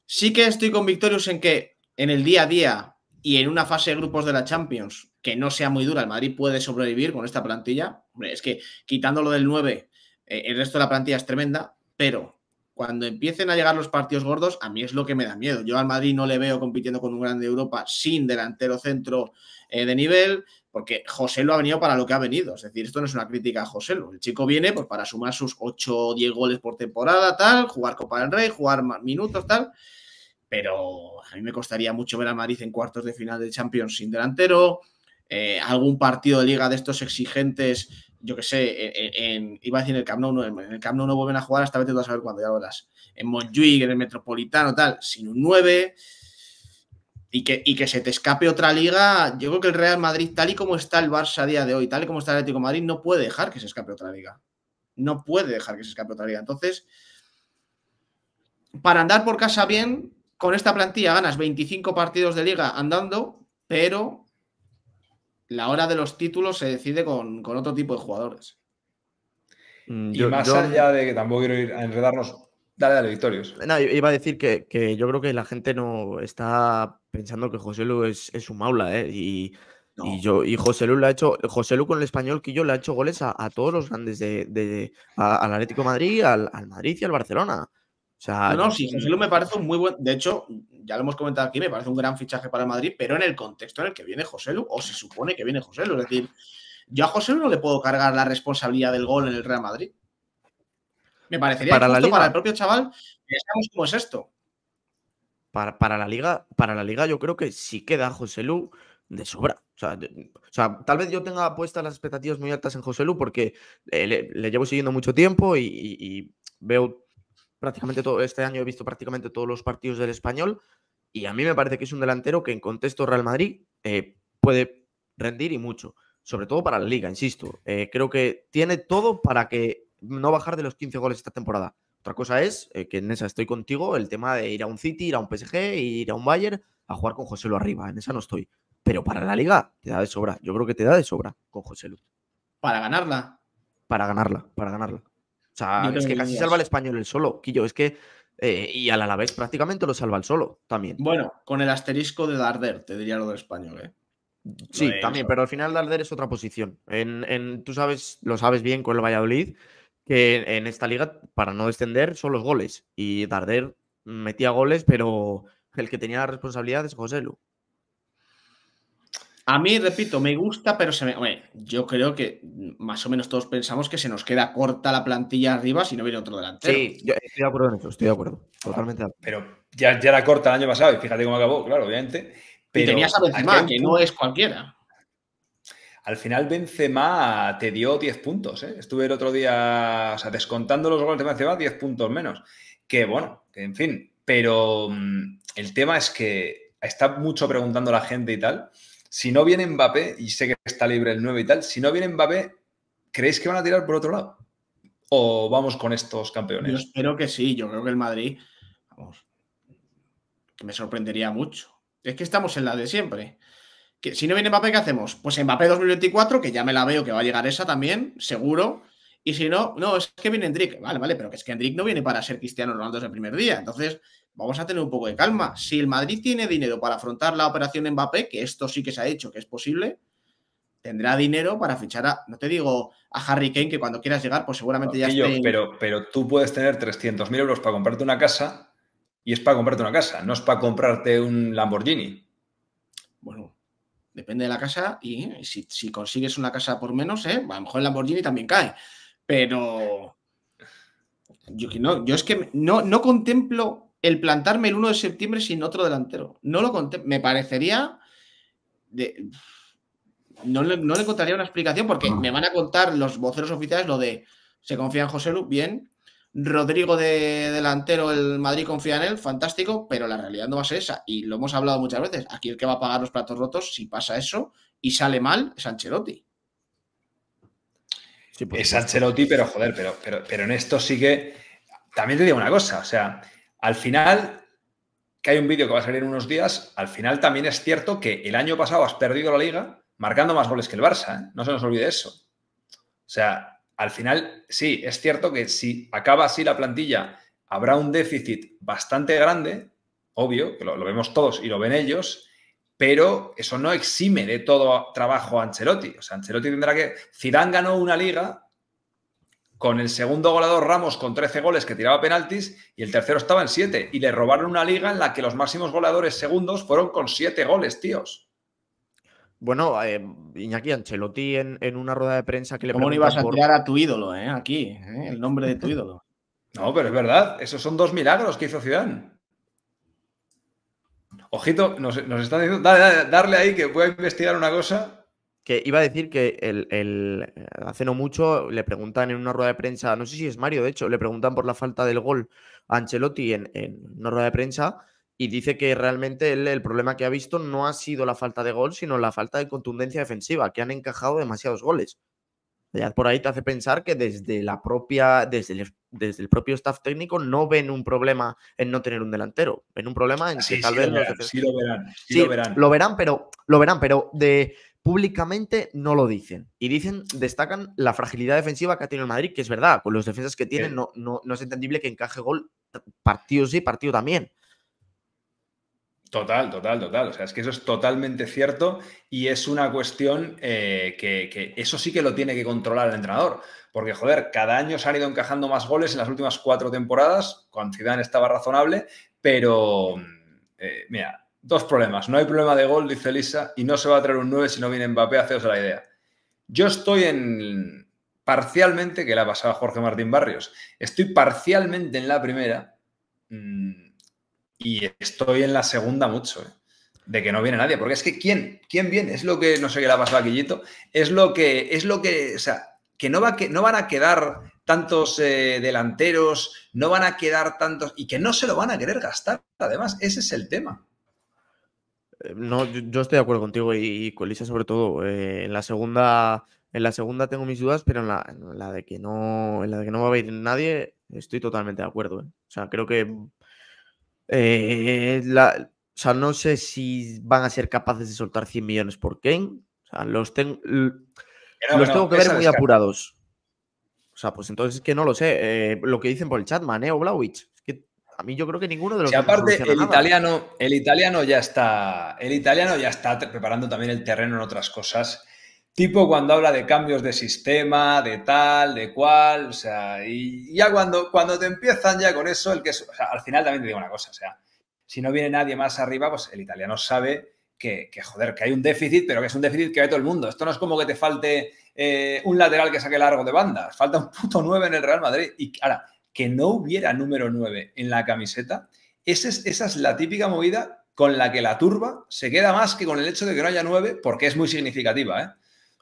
sí que estoy con en que en el día a día y en una fase de grupos de la Champions que no sea muy dura, el Madrid puede sobrevivir con esta plantilla. Hombre, es que quitándolo del 9, eh, el resto de la plantilla es tremenda, pero cuando empiecen a llegar los partidos gordos, a mí es lo que me da miedo. Yo al Madrid no le veo compitiendo con un grande Europa sin delantero centro eh, de nivel, porque José lo ha venido para lo que ha venido. Es decir, esto no es una crítica a José. El chico viene pues, para sumar sus 8 o 10 goles por temporada, tal, jugar Copa del Rey, jugar más minutos, tal pero a mí me costaría mucho ver a Madrid en cuartos de final de Champions sin delantero, eh, algún partido de liga de estos exigentes, yo que sé, iba a decir en el Camp Nou, en el Camp Nou no vuelven a jugar, hasta vez te vas a ver cuándo, ya lo en Montjuic, en el Metropolitano, tal, sin un 9, y que, y que se te escape otra liga, yo creo que el Real Madrid, tal y como está el Barça a día de hoy, tal y como está el Atlético Madrid, no puede dejar que se escape otra liga. No puede dejar que se escape otra liga. Entonces, para andar por casa bien, con esta plantilla ganas 25 partidos de liga andando, pero la hora de los títulos se decide con, otro tipo de jugadores. Mm, y más allá de que tampoco quiero ir a enredarnos, dale, los Victorios. iba a decir que, yo creo que la gente no está pensando que José Lu es, un maula, ¿eh? Y, yo, y José Lu ha hecho, José con el español que yo le ha hecho goles a, todos los grandes de, al Atlético Madrid, al Madrid y al Barcelona no, sí, José Lu me parece muy buen. De hecho, ya lo hemos comentado aquí, me parece un gran fichaje para Madrid, pero en el contexto en el que viene José Lu, o se supone que viene José Lu. Es decir, yo a José Lu no le puedo cargar la responsabilidad del gol en el Real Madrid. Me parecería para, la para el propio chaval que cómo es esto. Para, la Liga, para la Liga, yo creo que sí queda José Lu de sobra. O sea, tal vez yo tenga puestas las expectativas muy altas en José Lu porque eh, le, llevo siguiendo mucho tiempo y veo prácticamente todo, este año he visto prácticamente todos los partidos del español y a mí me parece que es un delantero que en contexto Real Madrid eh, puede rendir y mucho, sobre todo para la liga, insisto. Eh, creo que tiene todo para que no bajar de los 15 goles esta temporada. Otra cosa es, eh, que en esa estoy contigo, el tema de ir a un City, ir a un PSG, ir a un Bayern a jugar con José Lu arriba. En esa no estoy. Pero para la liga te da de sobra. Yo creo que te da de sobra con José Lu. Para ganarla. Para ganarla, para ganarla. O sea, es que casi salva el español el solo, Quillo. Es que. Eh, y al vez prácticamente lo salva el solo también. Bueno, con el asterisco de Darder, te diría lo del español, ¿eh? Sí, también, pero al final Darder es otra posición. En, tú sabes, lo sabes bien con el Valladolid, que en esta liga, para no descender, son los goles. Y Darder metía goles, pero el que tenía la responsabilidad es José Lu. A mí, repito, me gusta, pero se me. yo creo que más o menos todos pensamos que se nos queda corta la plantilla arriba si no viene otro delantero. Sí, estoy de acuerdo en eso, estoy de acuerdo. Totalmente Pero ya, ya, era corta el año pasado y fíjate cómo acabó, claro, obviamente. Pero y tenías a Benzema, que no es cualquiera. Al final Benzema te dio 10 puntos. ¿eh? Estuve el otro día, o sea, descontando los goles de Benzema, 10 puntos menos. Que bueno, en fin. Pero mm, el tema es que está mucho preguntando la gente y tal si no viene Mbappé, y sé que está libre el 9 y tal, si no viene Mbappé, ¿creéis que van a tirar por otro lado? ¿O vamos con estos campeones? Yo espero que sí, yo creo que el Madrid, vamos, me sorprendería mucho. Es que estamos en la de siempre. Que si no viene Mbappé, ¿qué hacemos? Pues Mbappé 2024, que ya me la veo que va a llegar esa también, seguro. Y si no, no, es que viene Hendrik. Vale, vale, pero que es que Hendrik no viene para ser Cristiano Ronaldo desde el primer día. Entonces, vamos a tener un poco de calma. Si el Madrid tiene dinero para afrontar la operación Mbappé, que esto sí que se ha hecho, que es posible, tendrá dinero para fichar a, no te digo a Harry Kane, que cuando quieras llegar, pues seguramente ya esté... Pero, pero tú puedes tener 300.000 euros para comprarte una casa y es para comprarte una casa, no es para comprarte un Lamborghini. Bueno, depende de la casa y si, si consigues una casa por menos, ¿eh? a lo mejor el Lamborghini también cae. Pero yo, no, yo es que no, no contemplo el plantarme el 1 de septiembre sin otro delantero. No lo contemplo. Me parecería... no, le, no encontraría una explicación porque me van a contar los voceros oficiales lo de se confía en José Lu, bien. Rodrigo de delantero, el Madrid confía en él, fantástico, pero la realidad no va a ser esa. Y lo hemos hablado muchas veces. Aquí el que va a pagar los platos rotos, si pasa eso y sale mal, es Ancelotti es Ancelotti, pero joder, pero, pero, pero en esto sí que. También te digo una cosa, o sea, al final, que hay un vídeo que va a salir en unos días, al final también es cierto que el año pasado has perdido la liga marcando más goles que el Barça, ¿eh? no se nos olvide eso. O sea, al final, sí, es cierto que si acaba así la plantilla, habrá un déficit bastante grande, obvio, que lo vemos todos y lo ven ellos, pero eso no exime de todo trabajo a Ancelotti. O sea, Ancelotti tendrá que... Zidane ganó una liga con el segundo goleador Ramos con 13 goles que tiraba penaltis y el tercero estaba en 7. Y le robaron una liga en la que los máximos goleadores segundos fueron con 7 goles, tíos. Bueno, eh, Iñaki Ancelotti en, una rueda de prensa que le ¿Cómo ibas a tirar a tu ídolo, eh? Aquí, eh, el nombre de tu ídolo. No, pero es verdad. Esos son dos milagros que hizo Zidane. Ojito, nos, están diciendo, dale, darle ahí que voy a investigar una cosa. Que iba a decir que hace no mucho le preguntan en una rueda de prensa, no sé si es Mario, de hecho, le preguntan por la falta del gol a Ancelotti en, en una rueda de prensa y dice que realmente el problema que ha visto no ha sido la falta de gol, sino la falta de contundencia defensiva, que han encajado demasiados goles por ahí te hace pensar que desde la propia, desde el, propio staff técnico no ven un problema en no tener un delantero, ven un problema en que tal vez lo verán, lo verán, lo verán, pero lo verán, pero de públicamente no lo dicen y dicen destacan la fragilidad defensiva que ha tenido el Madrid, que es verdad, con los defensas que tienen eh no, no, no es entendible que encaje gol partido sí, partido también. Total, total, total. O sea, es que eso es totalmente cierto y es una cuestión eh, que, eso sí que lo tiene que controlar el entrenador. Porque, joder, cada año se han ido encajando más goles en las últimas cuatro temporadas, con Zidane estaba razonable, pero, eh, mira, dos problemas. No hay problema de gol, dice Elisa, y no se va a traer un 9 si no viene Mbappé, haceos la idea. Yo estoy en parcialmente, que la pasaba Jorge Martín Barrios, estoy parcialmente en la primera... Mm, y estoy en la segunda mucho, ¿eh? de que no viene nadie. Porque es que ¿quién? ¿Quién viene? Es lo que no sé qué le ha pasado a Es lo que, es lo que, o sea, que no, va que, no van a quedar tantos eh, delanteros, no van a quedar tantos, y que no se lo van a querer gastar, además, ese es el tema. Eh, no, yo, estoy de acuerdo contigo y, y con Lisa sobre todo. en la segunda, en la segunda tengo mis dudas, pero en la, de que no, la no va a ir nadie, estoy totalmente de acuerdo. O sea, creo que eh, o sea, no sé si van a ser capaces de soltar 100 millones por Kane. los, ten, tengo que ver muy apurados. O sea, pues entonces es que no lo sé. Eh, lo que dicen por el chat, maneo o Blauwich. Es que a mí yo creo que ninguno de los. aparte, el italiano, el italiano ya está. El italiano ya está preparando también el terreno en otras cosas. Tipo cuando habla de cambios de sistema, de tal, de cual, o sea, y ya cuando, cuando te empiezan ya con eso, el que al final también te digo una cosa, o sea, si no viene nadie más arriba, pues el italiano sabe que, joder, que hay un déficit, pero que es un déficit que ve todo el mundo. Esto no es como que te falte eh, un lateral que saque largo de banda, falta un puto 9 en el Real Madrid. Y ahora, que no hubiera número 9 en la camiseta, esa es, esa es la típica movida con la que la turba se queda más que con el hecho de que no haya 9, porque es muy significativa, ¿eh?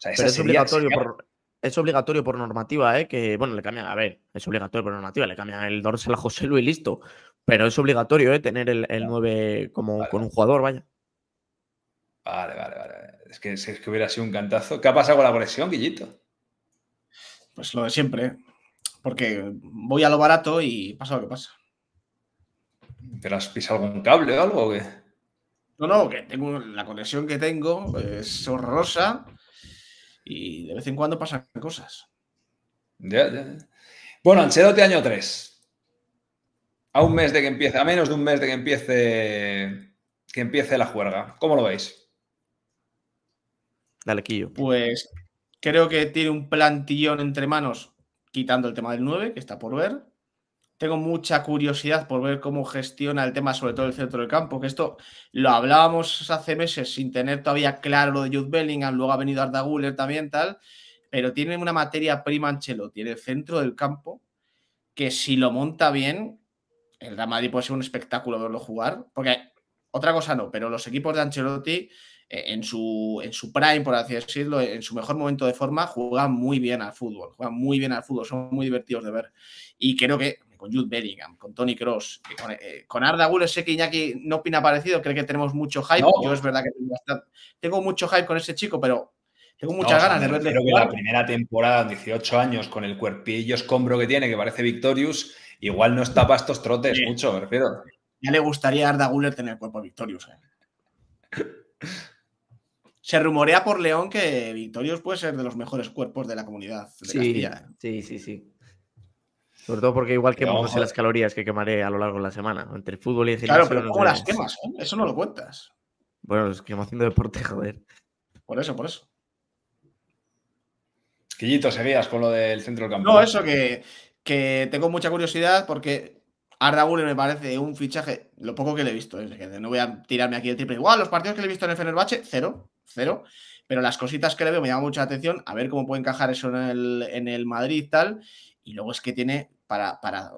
es obligatorio por es obligatorio por normativa, ¿eh? que bueno, le cambian, a ver, es obligatorio por normativa, le cambian el dorsal a José Luis listo, pero es obligatorio ¿eh? tener el, 9 como con un jugador, vaya. Vale, vale, vale. Es que, es hubiera sido un cantazo. ¿Qué ha pasado con la conexión, Guillito? Pues lo de siempre, ¿eh? porque voy a lo barato y pasa lo que pasa. te has pisado algún cable o algo o No, no, que tengo la conexión que tengo es horrorosa y de vez en cuando pasan cosas. Bueno, Ancelotti año 3. A un mes de que empiece, a menos de un mes de que empiece que empiece la juerga. ¿Cómo lo veis? Dale, Quillo. Pues creo que tiene un plantillón entre manos, quitando el tema del 9, que está por ver tengo mucha curiosidad por ver cómo gestiona el tema, sobre todo el centro del campo, que esto lo hablábamos hace meses sin tener todavía claro lo de Jude Bellingham, luego ha venido Arda Guller también, tal, pero tiene una materia prima Ancelotti, tiene el centro del campo, que si lo monta bien, el Real Madrid puede ser un espectáculo verlo jugar, porque otra cosa no, pero los equipos de Ancelotti eh, en su, en su prime, por así decirlo, en su mejor momento de forma, juegan muy bien al fútbol, juegan muy bien al fútbol, son muy divertidos de ver. Y creo que con Jude Bellingham, con Tony Cross, eh, con, Arda Guller, sé que Iñaki no opina parecido, cree que tenemos mucho hype. Yo es verdad que tengo mucho hype con ese chico, pero tengo muchas ganas de Creo que la primera temporada, 18 años, con el cuerpillo escombro que tiene, que parece Victorious, igual no está para estos trotes mucho, me refiero. Ya le gustaría a Arda Guller tener el cuerpo Victorious. Eh. Se rumorea por León que Victorious puede ser de los mejores cuerpos de la comunidad. De Castilla. Eh. sí, sí, sí. Sobre todo porque igual que no sé las calorías que quemaré a lo largo de la semana. Entre fútbol y Claro, pero no las quemas? Eh? Eso no lo cuentas. Bueno, los que haciendo deporte, joder. Por eso, por eso. Quillito, seguías con lo del centro del campo. No, eso que, tengo mucha curiosidad porque Arda me parece un fichaje, lo poco que le he visto, eh, no voy a tirarme aquí el triple. Igual, los partidos que le he visto en el Fenerbahce, cero, cero. Pero las cositas que le veo me llaman mucha atención, a ver cómo puede encajar eso en el, en el Madrid y tal. Y luego es que tiene para, para,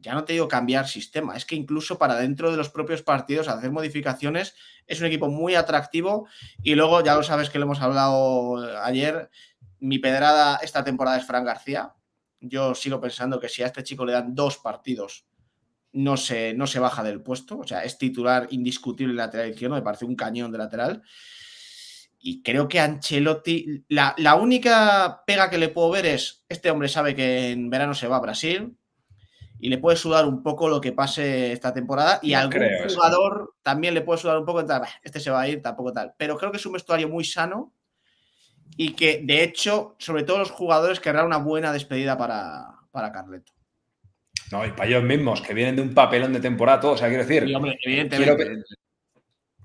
ya no te digo cambiar sistema, es que incluso para dentro de los propios partidos hacer modificaciones es un equipo muy atractivo. Y luego, ya lo sabes que lo hemos hablado ayer, mi pedrada esta temporada es Fran García. Yo sigo pensando que si a este chico le dan dos partidos, no se, no se baja del puesto. O sea, es titular indiscutible en lateral izquierdo, me parece un cañón de lateral y creo que Ancelotti, la, única pega que le puedo ver es, este hombre sabe que en verano se va a Brasil y le puede sudar un poco lo que pase esta temporada y al algún jugador también le puede sudar un poco, este se va a ir, tampoco tal. Pero creo que es un vestuario muy sano y que de hecho, sobre todo los jugadores querrán una buena despedida para, Carleto. No, y para ellos mismos, que vienen de un papelón de temporada o sea, quiero decir,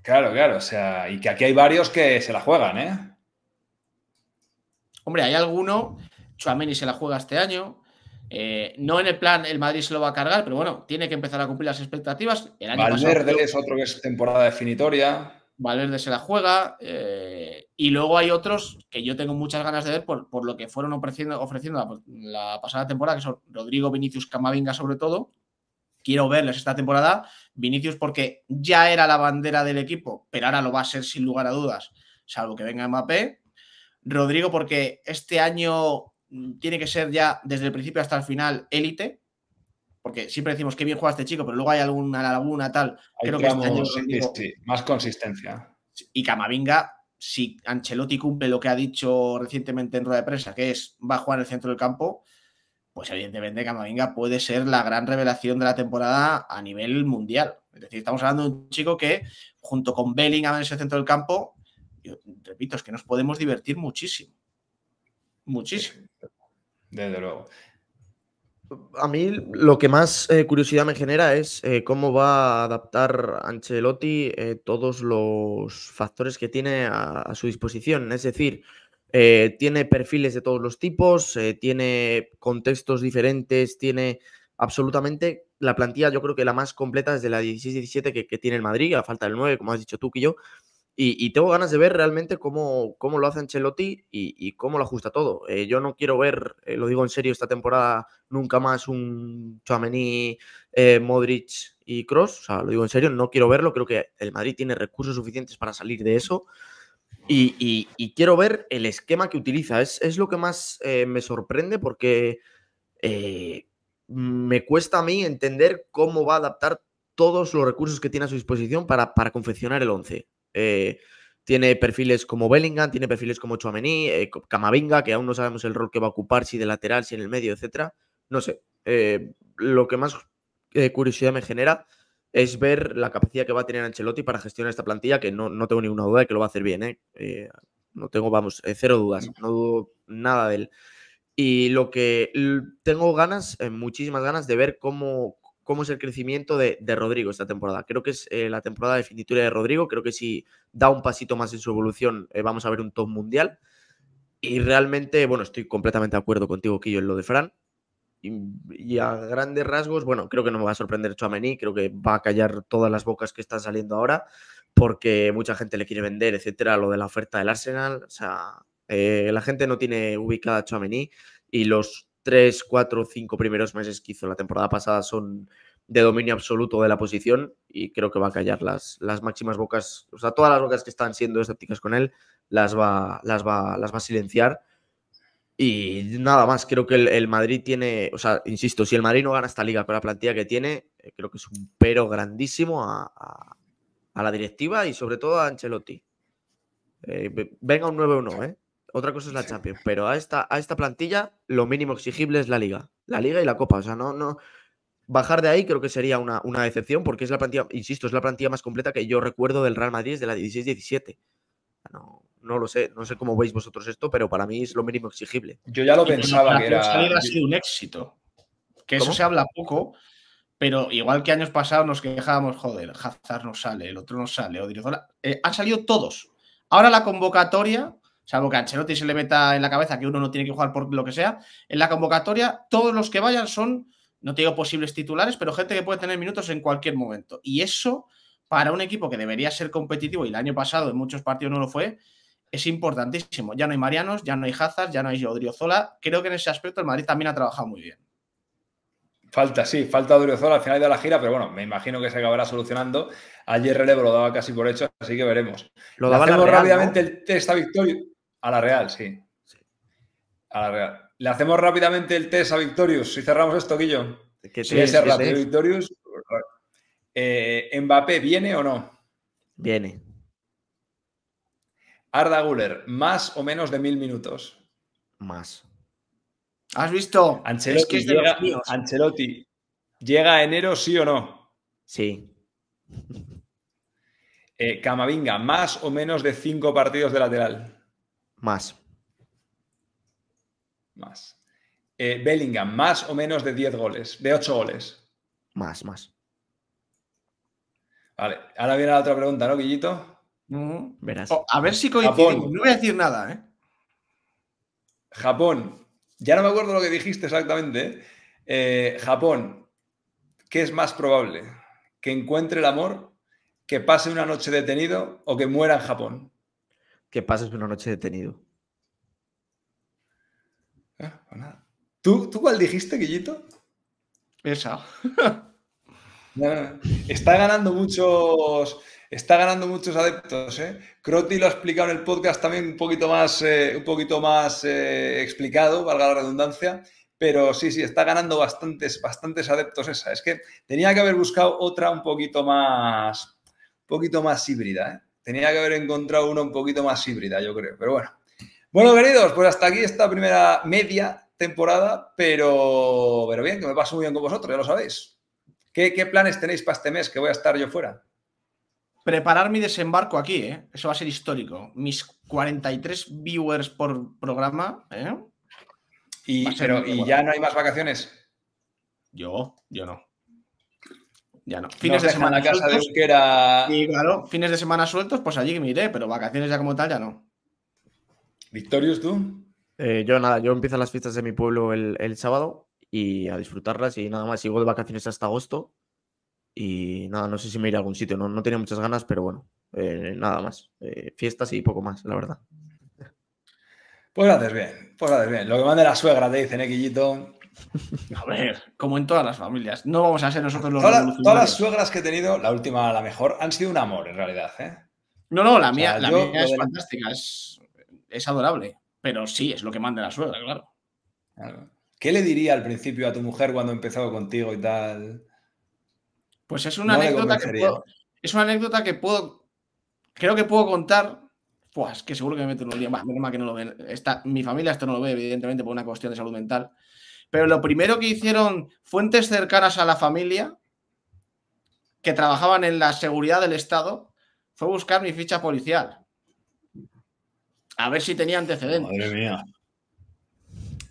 Claro, claro, o sea, y que aquí hay varios que se la juegan, ¿eh? Hombre, hay alguno, Chuamini se la juega este año, eh, no en el plan el Madrid se lo va a cargar, pero bueno, tiene que empezar a cumplir las expectativas. Valverde es otro que es temporada definitoria. Valverde se la juega. Eh, y luego hay otros que yo tengo muchas ganas de ver por, lo que fueron ofreciendo, la, la, pasada temporada, que son Rodrigo, Vinicius, Camavinga sobre todo. Quiero verles esta temporada Vinicius porque ya era la bandera del equipo, pero ahora lo va a ser sin lugar a dudas, salvo que venga Mbappé. Rodrigo porque este año mm, tiene que ser ya desde el principio hasta el final élite, porque siempre decimos que bien juega este chico, pero luego hay alguna laguna tal. creo que este año más consistencia. Y Camavinga, si Ancelotti cumple lo que ha dicho recientemente en rueda de prensa, que es va a jugar en el centro del campo, pues evidentemente Camavinga puede ser la gran revelación de la temporada a nivel mundial. Es decir, estamos hablando de un chico que, junto con Bellingham en ese centro del campo, repito, es que nos podemos divertir muchísimo. Muchísimo. Desde luego. A mí lo que más eh, curiosidad me genera es eh, cómo va a adaptar Ancelotti eh, todos los factores que tiene a, su disposición. Es decir, eh, tiene perfiles de todos los tipos, eh, tiene contextos diferentes, tiene absolutamente la plantilla, yo creo que la más completa Es de la 16-17 que, que, tiene el Madrid, a falta del 9, como has dicho tú que yo. Y, tengo ganas de ver realmente cómo, cómo lo hace Ancelotti y, cómo lo ajusta todo. Eh, yo no quiero ver, lo digo en serio, esta temporada nunca más un chamení Modric y Cross. O sea, lo digo en serio, no quiero verlo. Creo que el Madrid tiene recursos suficientes para salir de eso. Y, quiero ver el esquema que utiliza. Es, lo que más eh, me sorprende porque eh, me cuesta a mí entender cómo va a adaptar todos los recursos que tiene a su disposición para, confeccionar el 11. Eh, tiene perfiles como Bellingham, tiene perfiles como Chouameni, Camavinga, que aún no sabemos el rol que va a ocupar, si de lateral, si en el medio, etcétera. No sé. lo que más curiosidad me genera es ver la capacidad que va a tener Ancelotti para gestionar esta plantilla, que no, tengo ninguna duda de que lo va a hacer bien. ¿eh? Eh, no tengo, vamos, eh, cero dudas, no dudo nada de él. Y lo que tengo ganas, muchísimas ganas de ver cómo, cómo es el crecimiento de, Rodrigo esta temporada. Creo que es la temporada definitiva de Rodrigo, creo que si da un pasito más en su evolución vamos a ver un top mundial. Y realmente, bueno, estoy completamente de acuerdo contigo, Killo, en lo de Fran. Y, a grandes rasgos, bueno, creo que no me va a sorprender Chouameni, creo que va a callar todas las bocas que están saliendo ahora, porque mucha gente le quiere vender, etcétera, lo de la oferta del Arsenal. O sea, eh, la gente no tiene ubicada a y los tres cuatro cinco primeros meses que hizo la temporada pasada son de dominio absoluto de la posición y creo que va a callar las, las máximas bocas, o sea, todas las bocas que están siendo escépticas con él, las las las va a silenciar y nada más, creo que el, Madrid tiene, o sea, insisto, si el Madrid no gana esta liga con la plantilla que tiene, eh, creo que es un pero grandísimo a, la directiva y sobre todo a Ancelotti. Eh, venga un 9-1, ¿eh? Otra cosa es la Champions, pero a esta, a esta plantilla lo mínimo exigible es la liga. La liga y la copa, o sea, no, no, bajar de ahí creo que sería una, una, decepción porque es la plantilla, insisto, es la plantilla más completa que yo recuerdo del Real Madrid de la 16-17. No, no lo sé, no sé cómo veis vosotros esto, pero para mí es lo mínimo exigible. Yo ya lo pensaba que era. ha sido un éxito. Que eso se habla poco, pero igual que años pasados nos quejábamos, joder, Hazard no sale, el otro no sale, Odriozola. Eh, han salido todos. Ahora la convocatoria, salvo que Ancelotti se le meta en la cabeza que uno no tiene que jugar por lo que sea, en la convocatoria todos los que vayan son, no te digo posibles titulares, pero gente que puede tener minutos en cualquier momento. Y eso, para un equipo que debería ser competitivo y el año pasado en muchos partidos no lo fue, es importantísimo. Ya no hay Marianos, ya no hay Hazard, ya no hay Odriozola. Creo que en ese aspecto el Madrid también ha trabajado muy bien. Falta, sí, falta Odriozola al final de la gira, pero bueno, me imagino que se acabará solucionando. Ayer relevo lo daba casi por hecho, así que veremos. Lo Le hacemos rápidamente el test a A la Real, sí. A la Real. Le hacemos rápidamente el test a Victorious. Si cerramos esto, Guillo. ¿Qué sí, es Victorious. Eh, ¿Mbappé viene o no? Viene. Arda Guller, ¿más o menos de mil minutos? Más. ¿Has visto? Ancelotti, llega, a enero, sí o no? Sí. Eh, Camavinga, ¿más o menos de cinco partidos de lateral? Más. Más. Eh, Bellingham, ¿más o menos de diez goles? ¿De ocho goles? Más, más. Vale, ahora viene la otra pregunta, ¿no, Guillito? a ver si coincido, No voy a decir nada, ¿eh? Japón. Ya no me acuerdo lo que dijiste exactamente. ¿eh? Eh, Japón. ¿Qué es más probable? ¿Que encuentre el amor? ¿Que pase una noche detenido o que muera en Japón? Que pases una noche detenido. Ah, pues ¿Tú, ¿Tú cuál dijiste, Guillito? Esa. Está ganando muchos Está ganando muchos adeptos, ¿eh? Croti lo ha explicado en el podcast también un poquito más, eh, un poquito más eh, explicado, valga la redundancia, pero sí, sí, está ganando bastantes, bastantes adeptos esa. Es que tenía que haber buscado otra un poquito más, un poquito más híbrida, ¿eh? Tenía que haber encontrado una un poquito más híbrida, yo creo, pero bueno. Bueno, queridos, pues hasta aquí esta primera media temporada, pero, pero bien, que me paso muy bien con vosotros, ya lo sabéis. ¿Qué, planes tenéis para este mes que voy a estar yo fuera? Preparar mi desembarco aquí, ¿eh? Eso va a ser histórico. Mis 43 viewers por programa, ¿eh? Y, ya no hay más vacaciones? Yo, yo no. Ya no. Fines de semana casa sueltos, de Euskera. Y claro, fines de semana sueltos, pues allí me iré, pero vacaciones ya como tal ya no. victorios tú. Eh, yo nada, yo empiezo las fiestas de mi pueblo el sábado y a disfrutarlas y nada más sigo de vacaciones hasta agosto y nada, no sé si me iré a algún sitio, no, tenía muchas ganas, pero bueno, eh, nada más. Eh, fiestas y poco más, la verdad. Pues lo bien, pues lo bien. Lo que manda la suegra, te dicen, ¿eh, A ver, como en todas las familias, no vamos a ser nosotros los Todas las suegras que he tenido, la última, la mejor, han sido un amor, en realidad, ¿eh? No, no, la mía, la mía es fantástica, es, adorable, pero sí, es lo que manda la suegra, claro. ¿Qué le diría al principio a tu mujer cuando empezaba contigo y tal? Pues es una anécdota que puedo, es una anécdota que puedo, creo que puedo contar. Pues que seguro que me meto un día más, que no lo ven. mi familia esto no lo ve, evidentemente, por una cuestión de salud mental. Pero lo primero que hicieron fuentes cercanas a la familia, que trabajaban en la seguridad del Estado, fue buscar mi ficha policial. A ver si tenía antecedentes. Madre mía.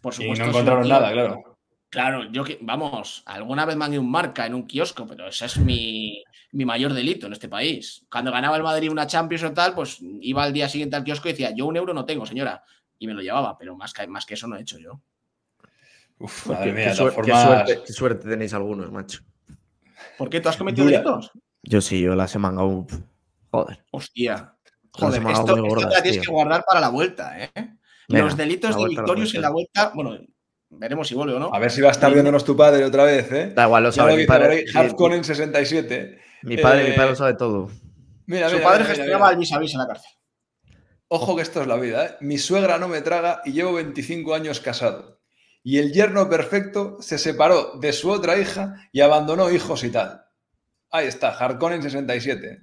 Por supuesto. Y no encontraron nada, claro. Claro, yo que, vamos, alguna vez mangué un marca en un kiosco, pero ese es mi, mayor delito en este país. Cuando ganaba el Madrid una Champions o tal, pues iba al día siguiente al kiosco y decía, yo un euro no tengo, señora. Y me lo llevaba, pero más que, más que eso no he hecho yo. Uf, qué, suerte, tenéis algunos, macho. ¿Por qué? ¿Tú has cometido delitos? Yo sí, yo las he mangado. un… Joder. Hostia. Joder, esto, te tienes que guardar para la vuelta, ¿eh? los delitos de victorios en la vuelta, bueno, Veremos si vuelve o no. A ver si va a estar viéndonos tu padre otra vez, ¿eh? Da igual, lo sabe. Mi padre, 67. Mi padre, mi padre eh, lo sabe todo. Mira, Su padre gestionaba el vis en la cárcel. Ojo que esto es la vida, ¿eh? Mi suegra no me traga y llevo 25 años casado. Y el yerno perfecto se separó de su otra hija y abandonó hijos y tal. Ahí está, en 67.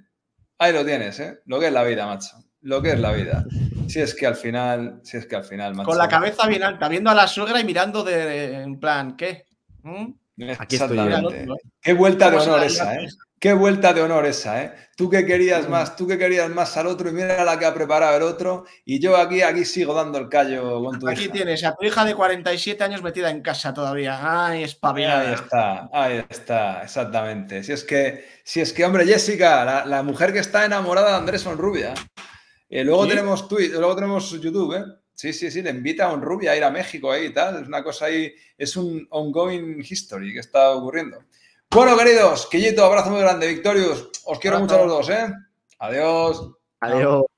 Ahí lo tienes, ¿eh? Lo que es la vida, macho lo que es la vida. Si es que al final, si es que al final. Con la cabeza bien alta, viendo a la suegra y mirando de, en plan, ¿qué? ¿Mm? Exactamente. Qué vuelta de honor esa, ¿eh? Qué vuelta de honor esa, ¿eh? Tú que querías más, tú que querías más al otro y mira la que ha preparado el otro y yo aquí, aquí sigo dando el callo aquí Aquí tienes a tu hija de 47 años metida en casa todavía. Ay, espabilada. Ahí está, ahí está, exactamente. Si es que, si es que hombre, Jessica, la, mujer que está enamorada de Andrés son rubia eh, luego, tenemos Twitter, luego tenemos YouTube, ¿eh? Sí, sí, sí, le invita a un rubia a ir a México ahí y tal. Es una cosa ahí, es un ongoing history que está ocurriendo. Bueno, queridos, Quillito, abrazo muy grande, Victorius, Os quiero mucho a los dos, ¿eh? Adiós. Adiós.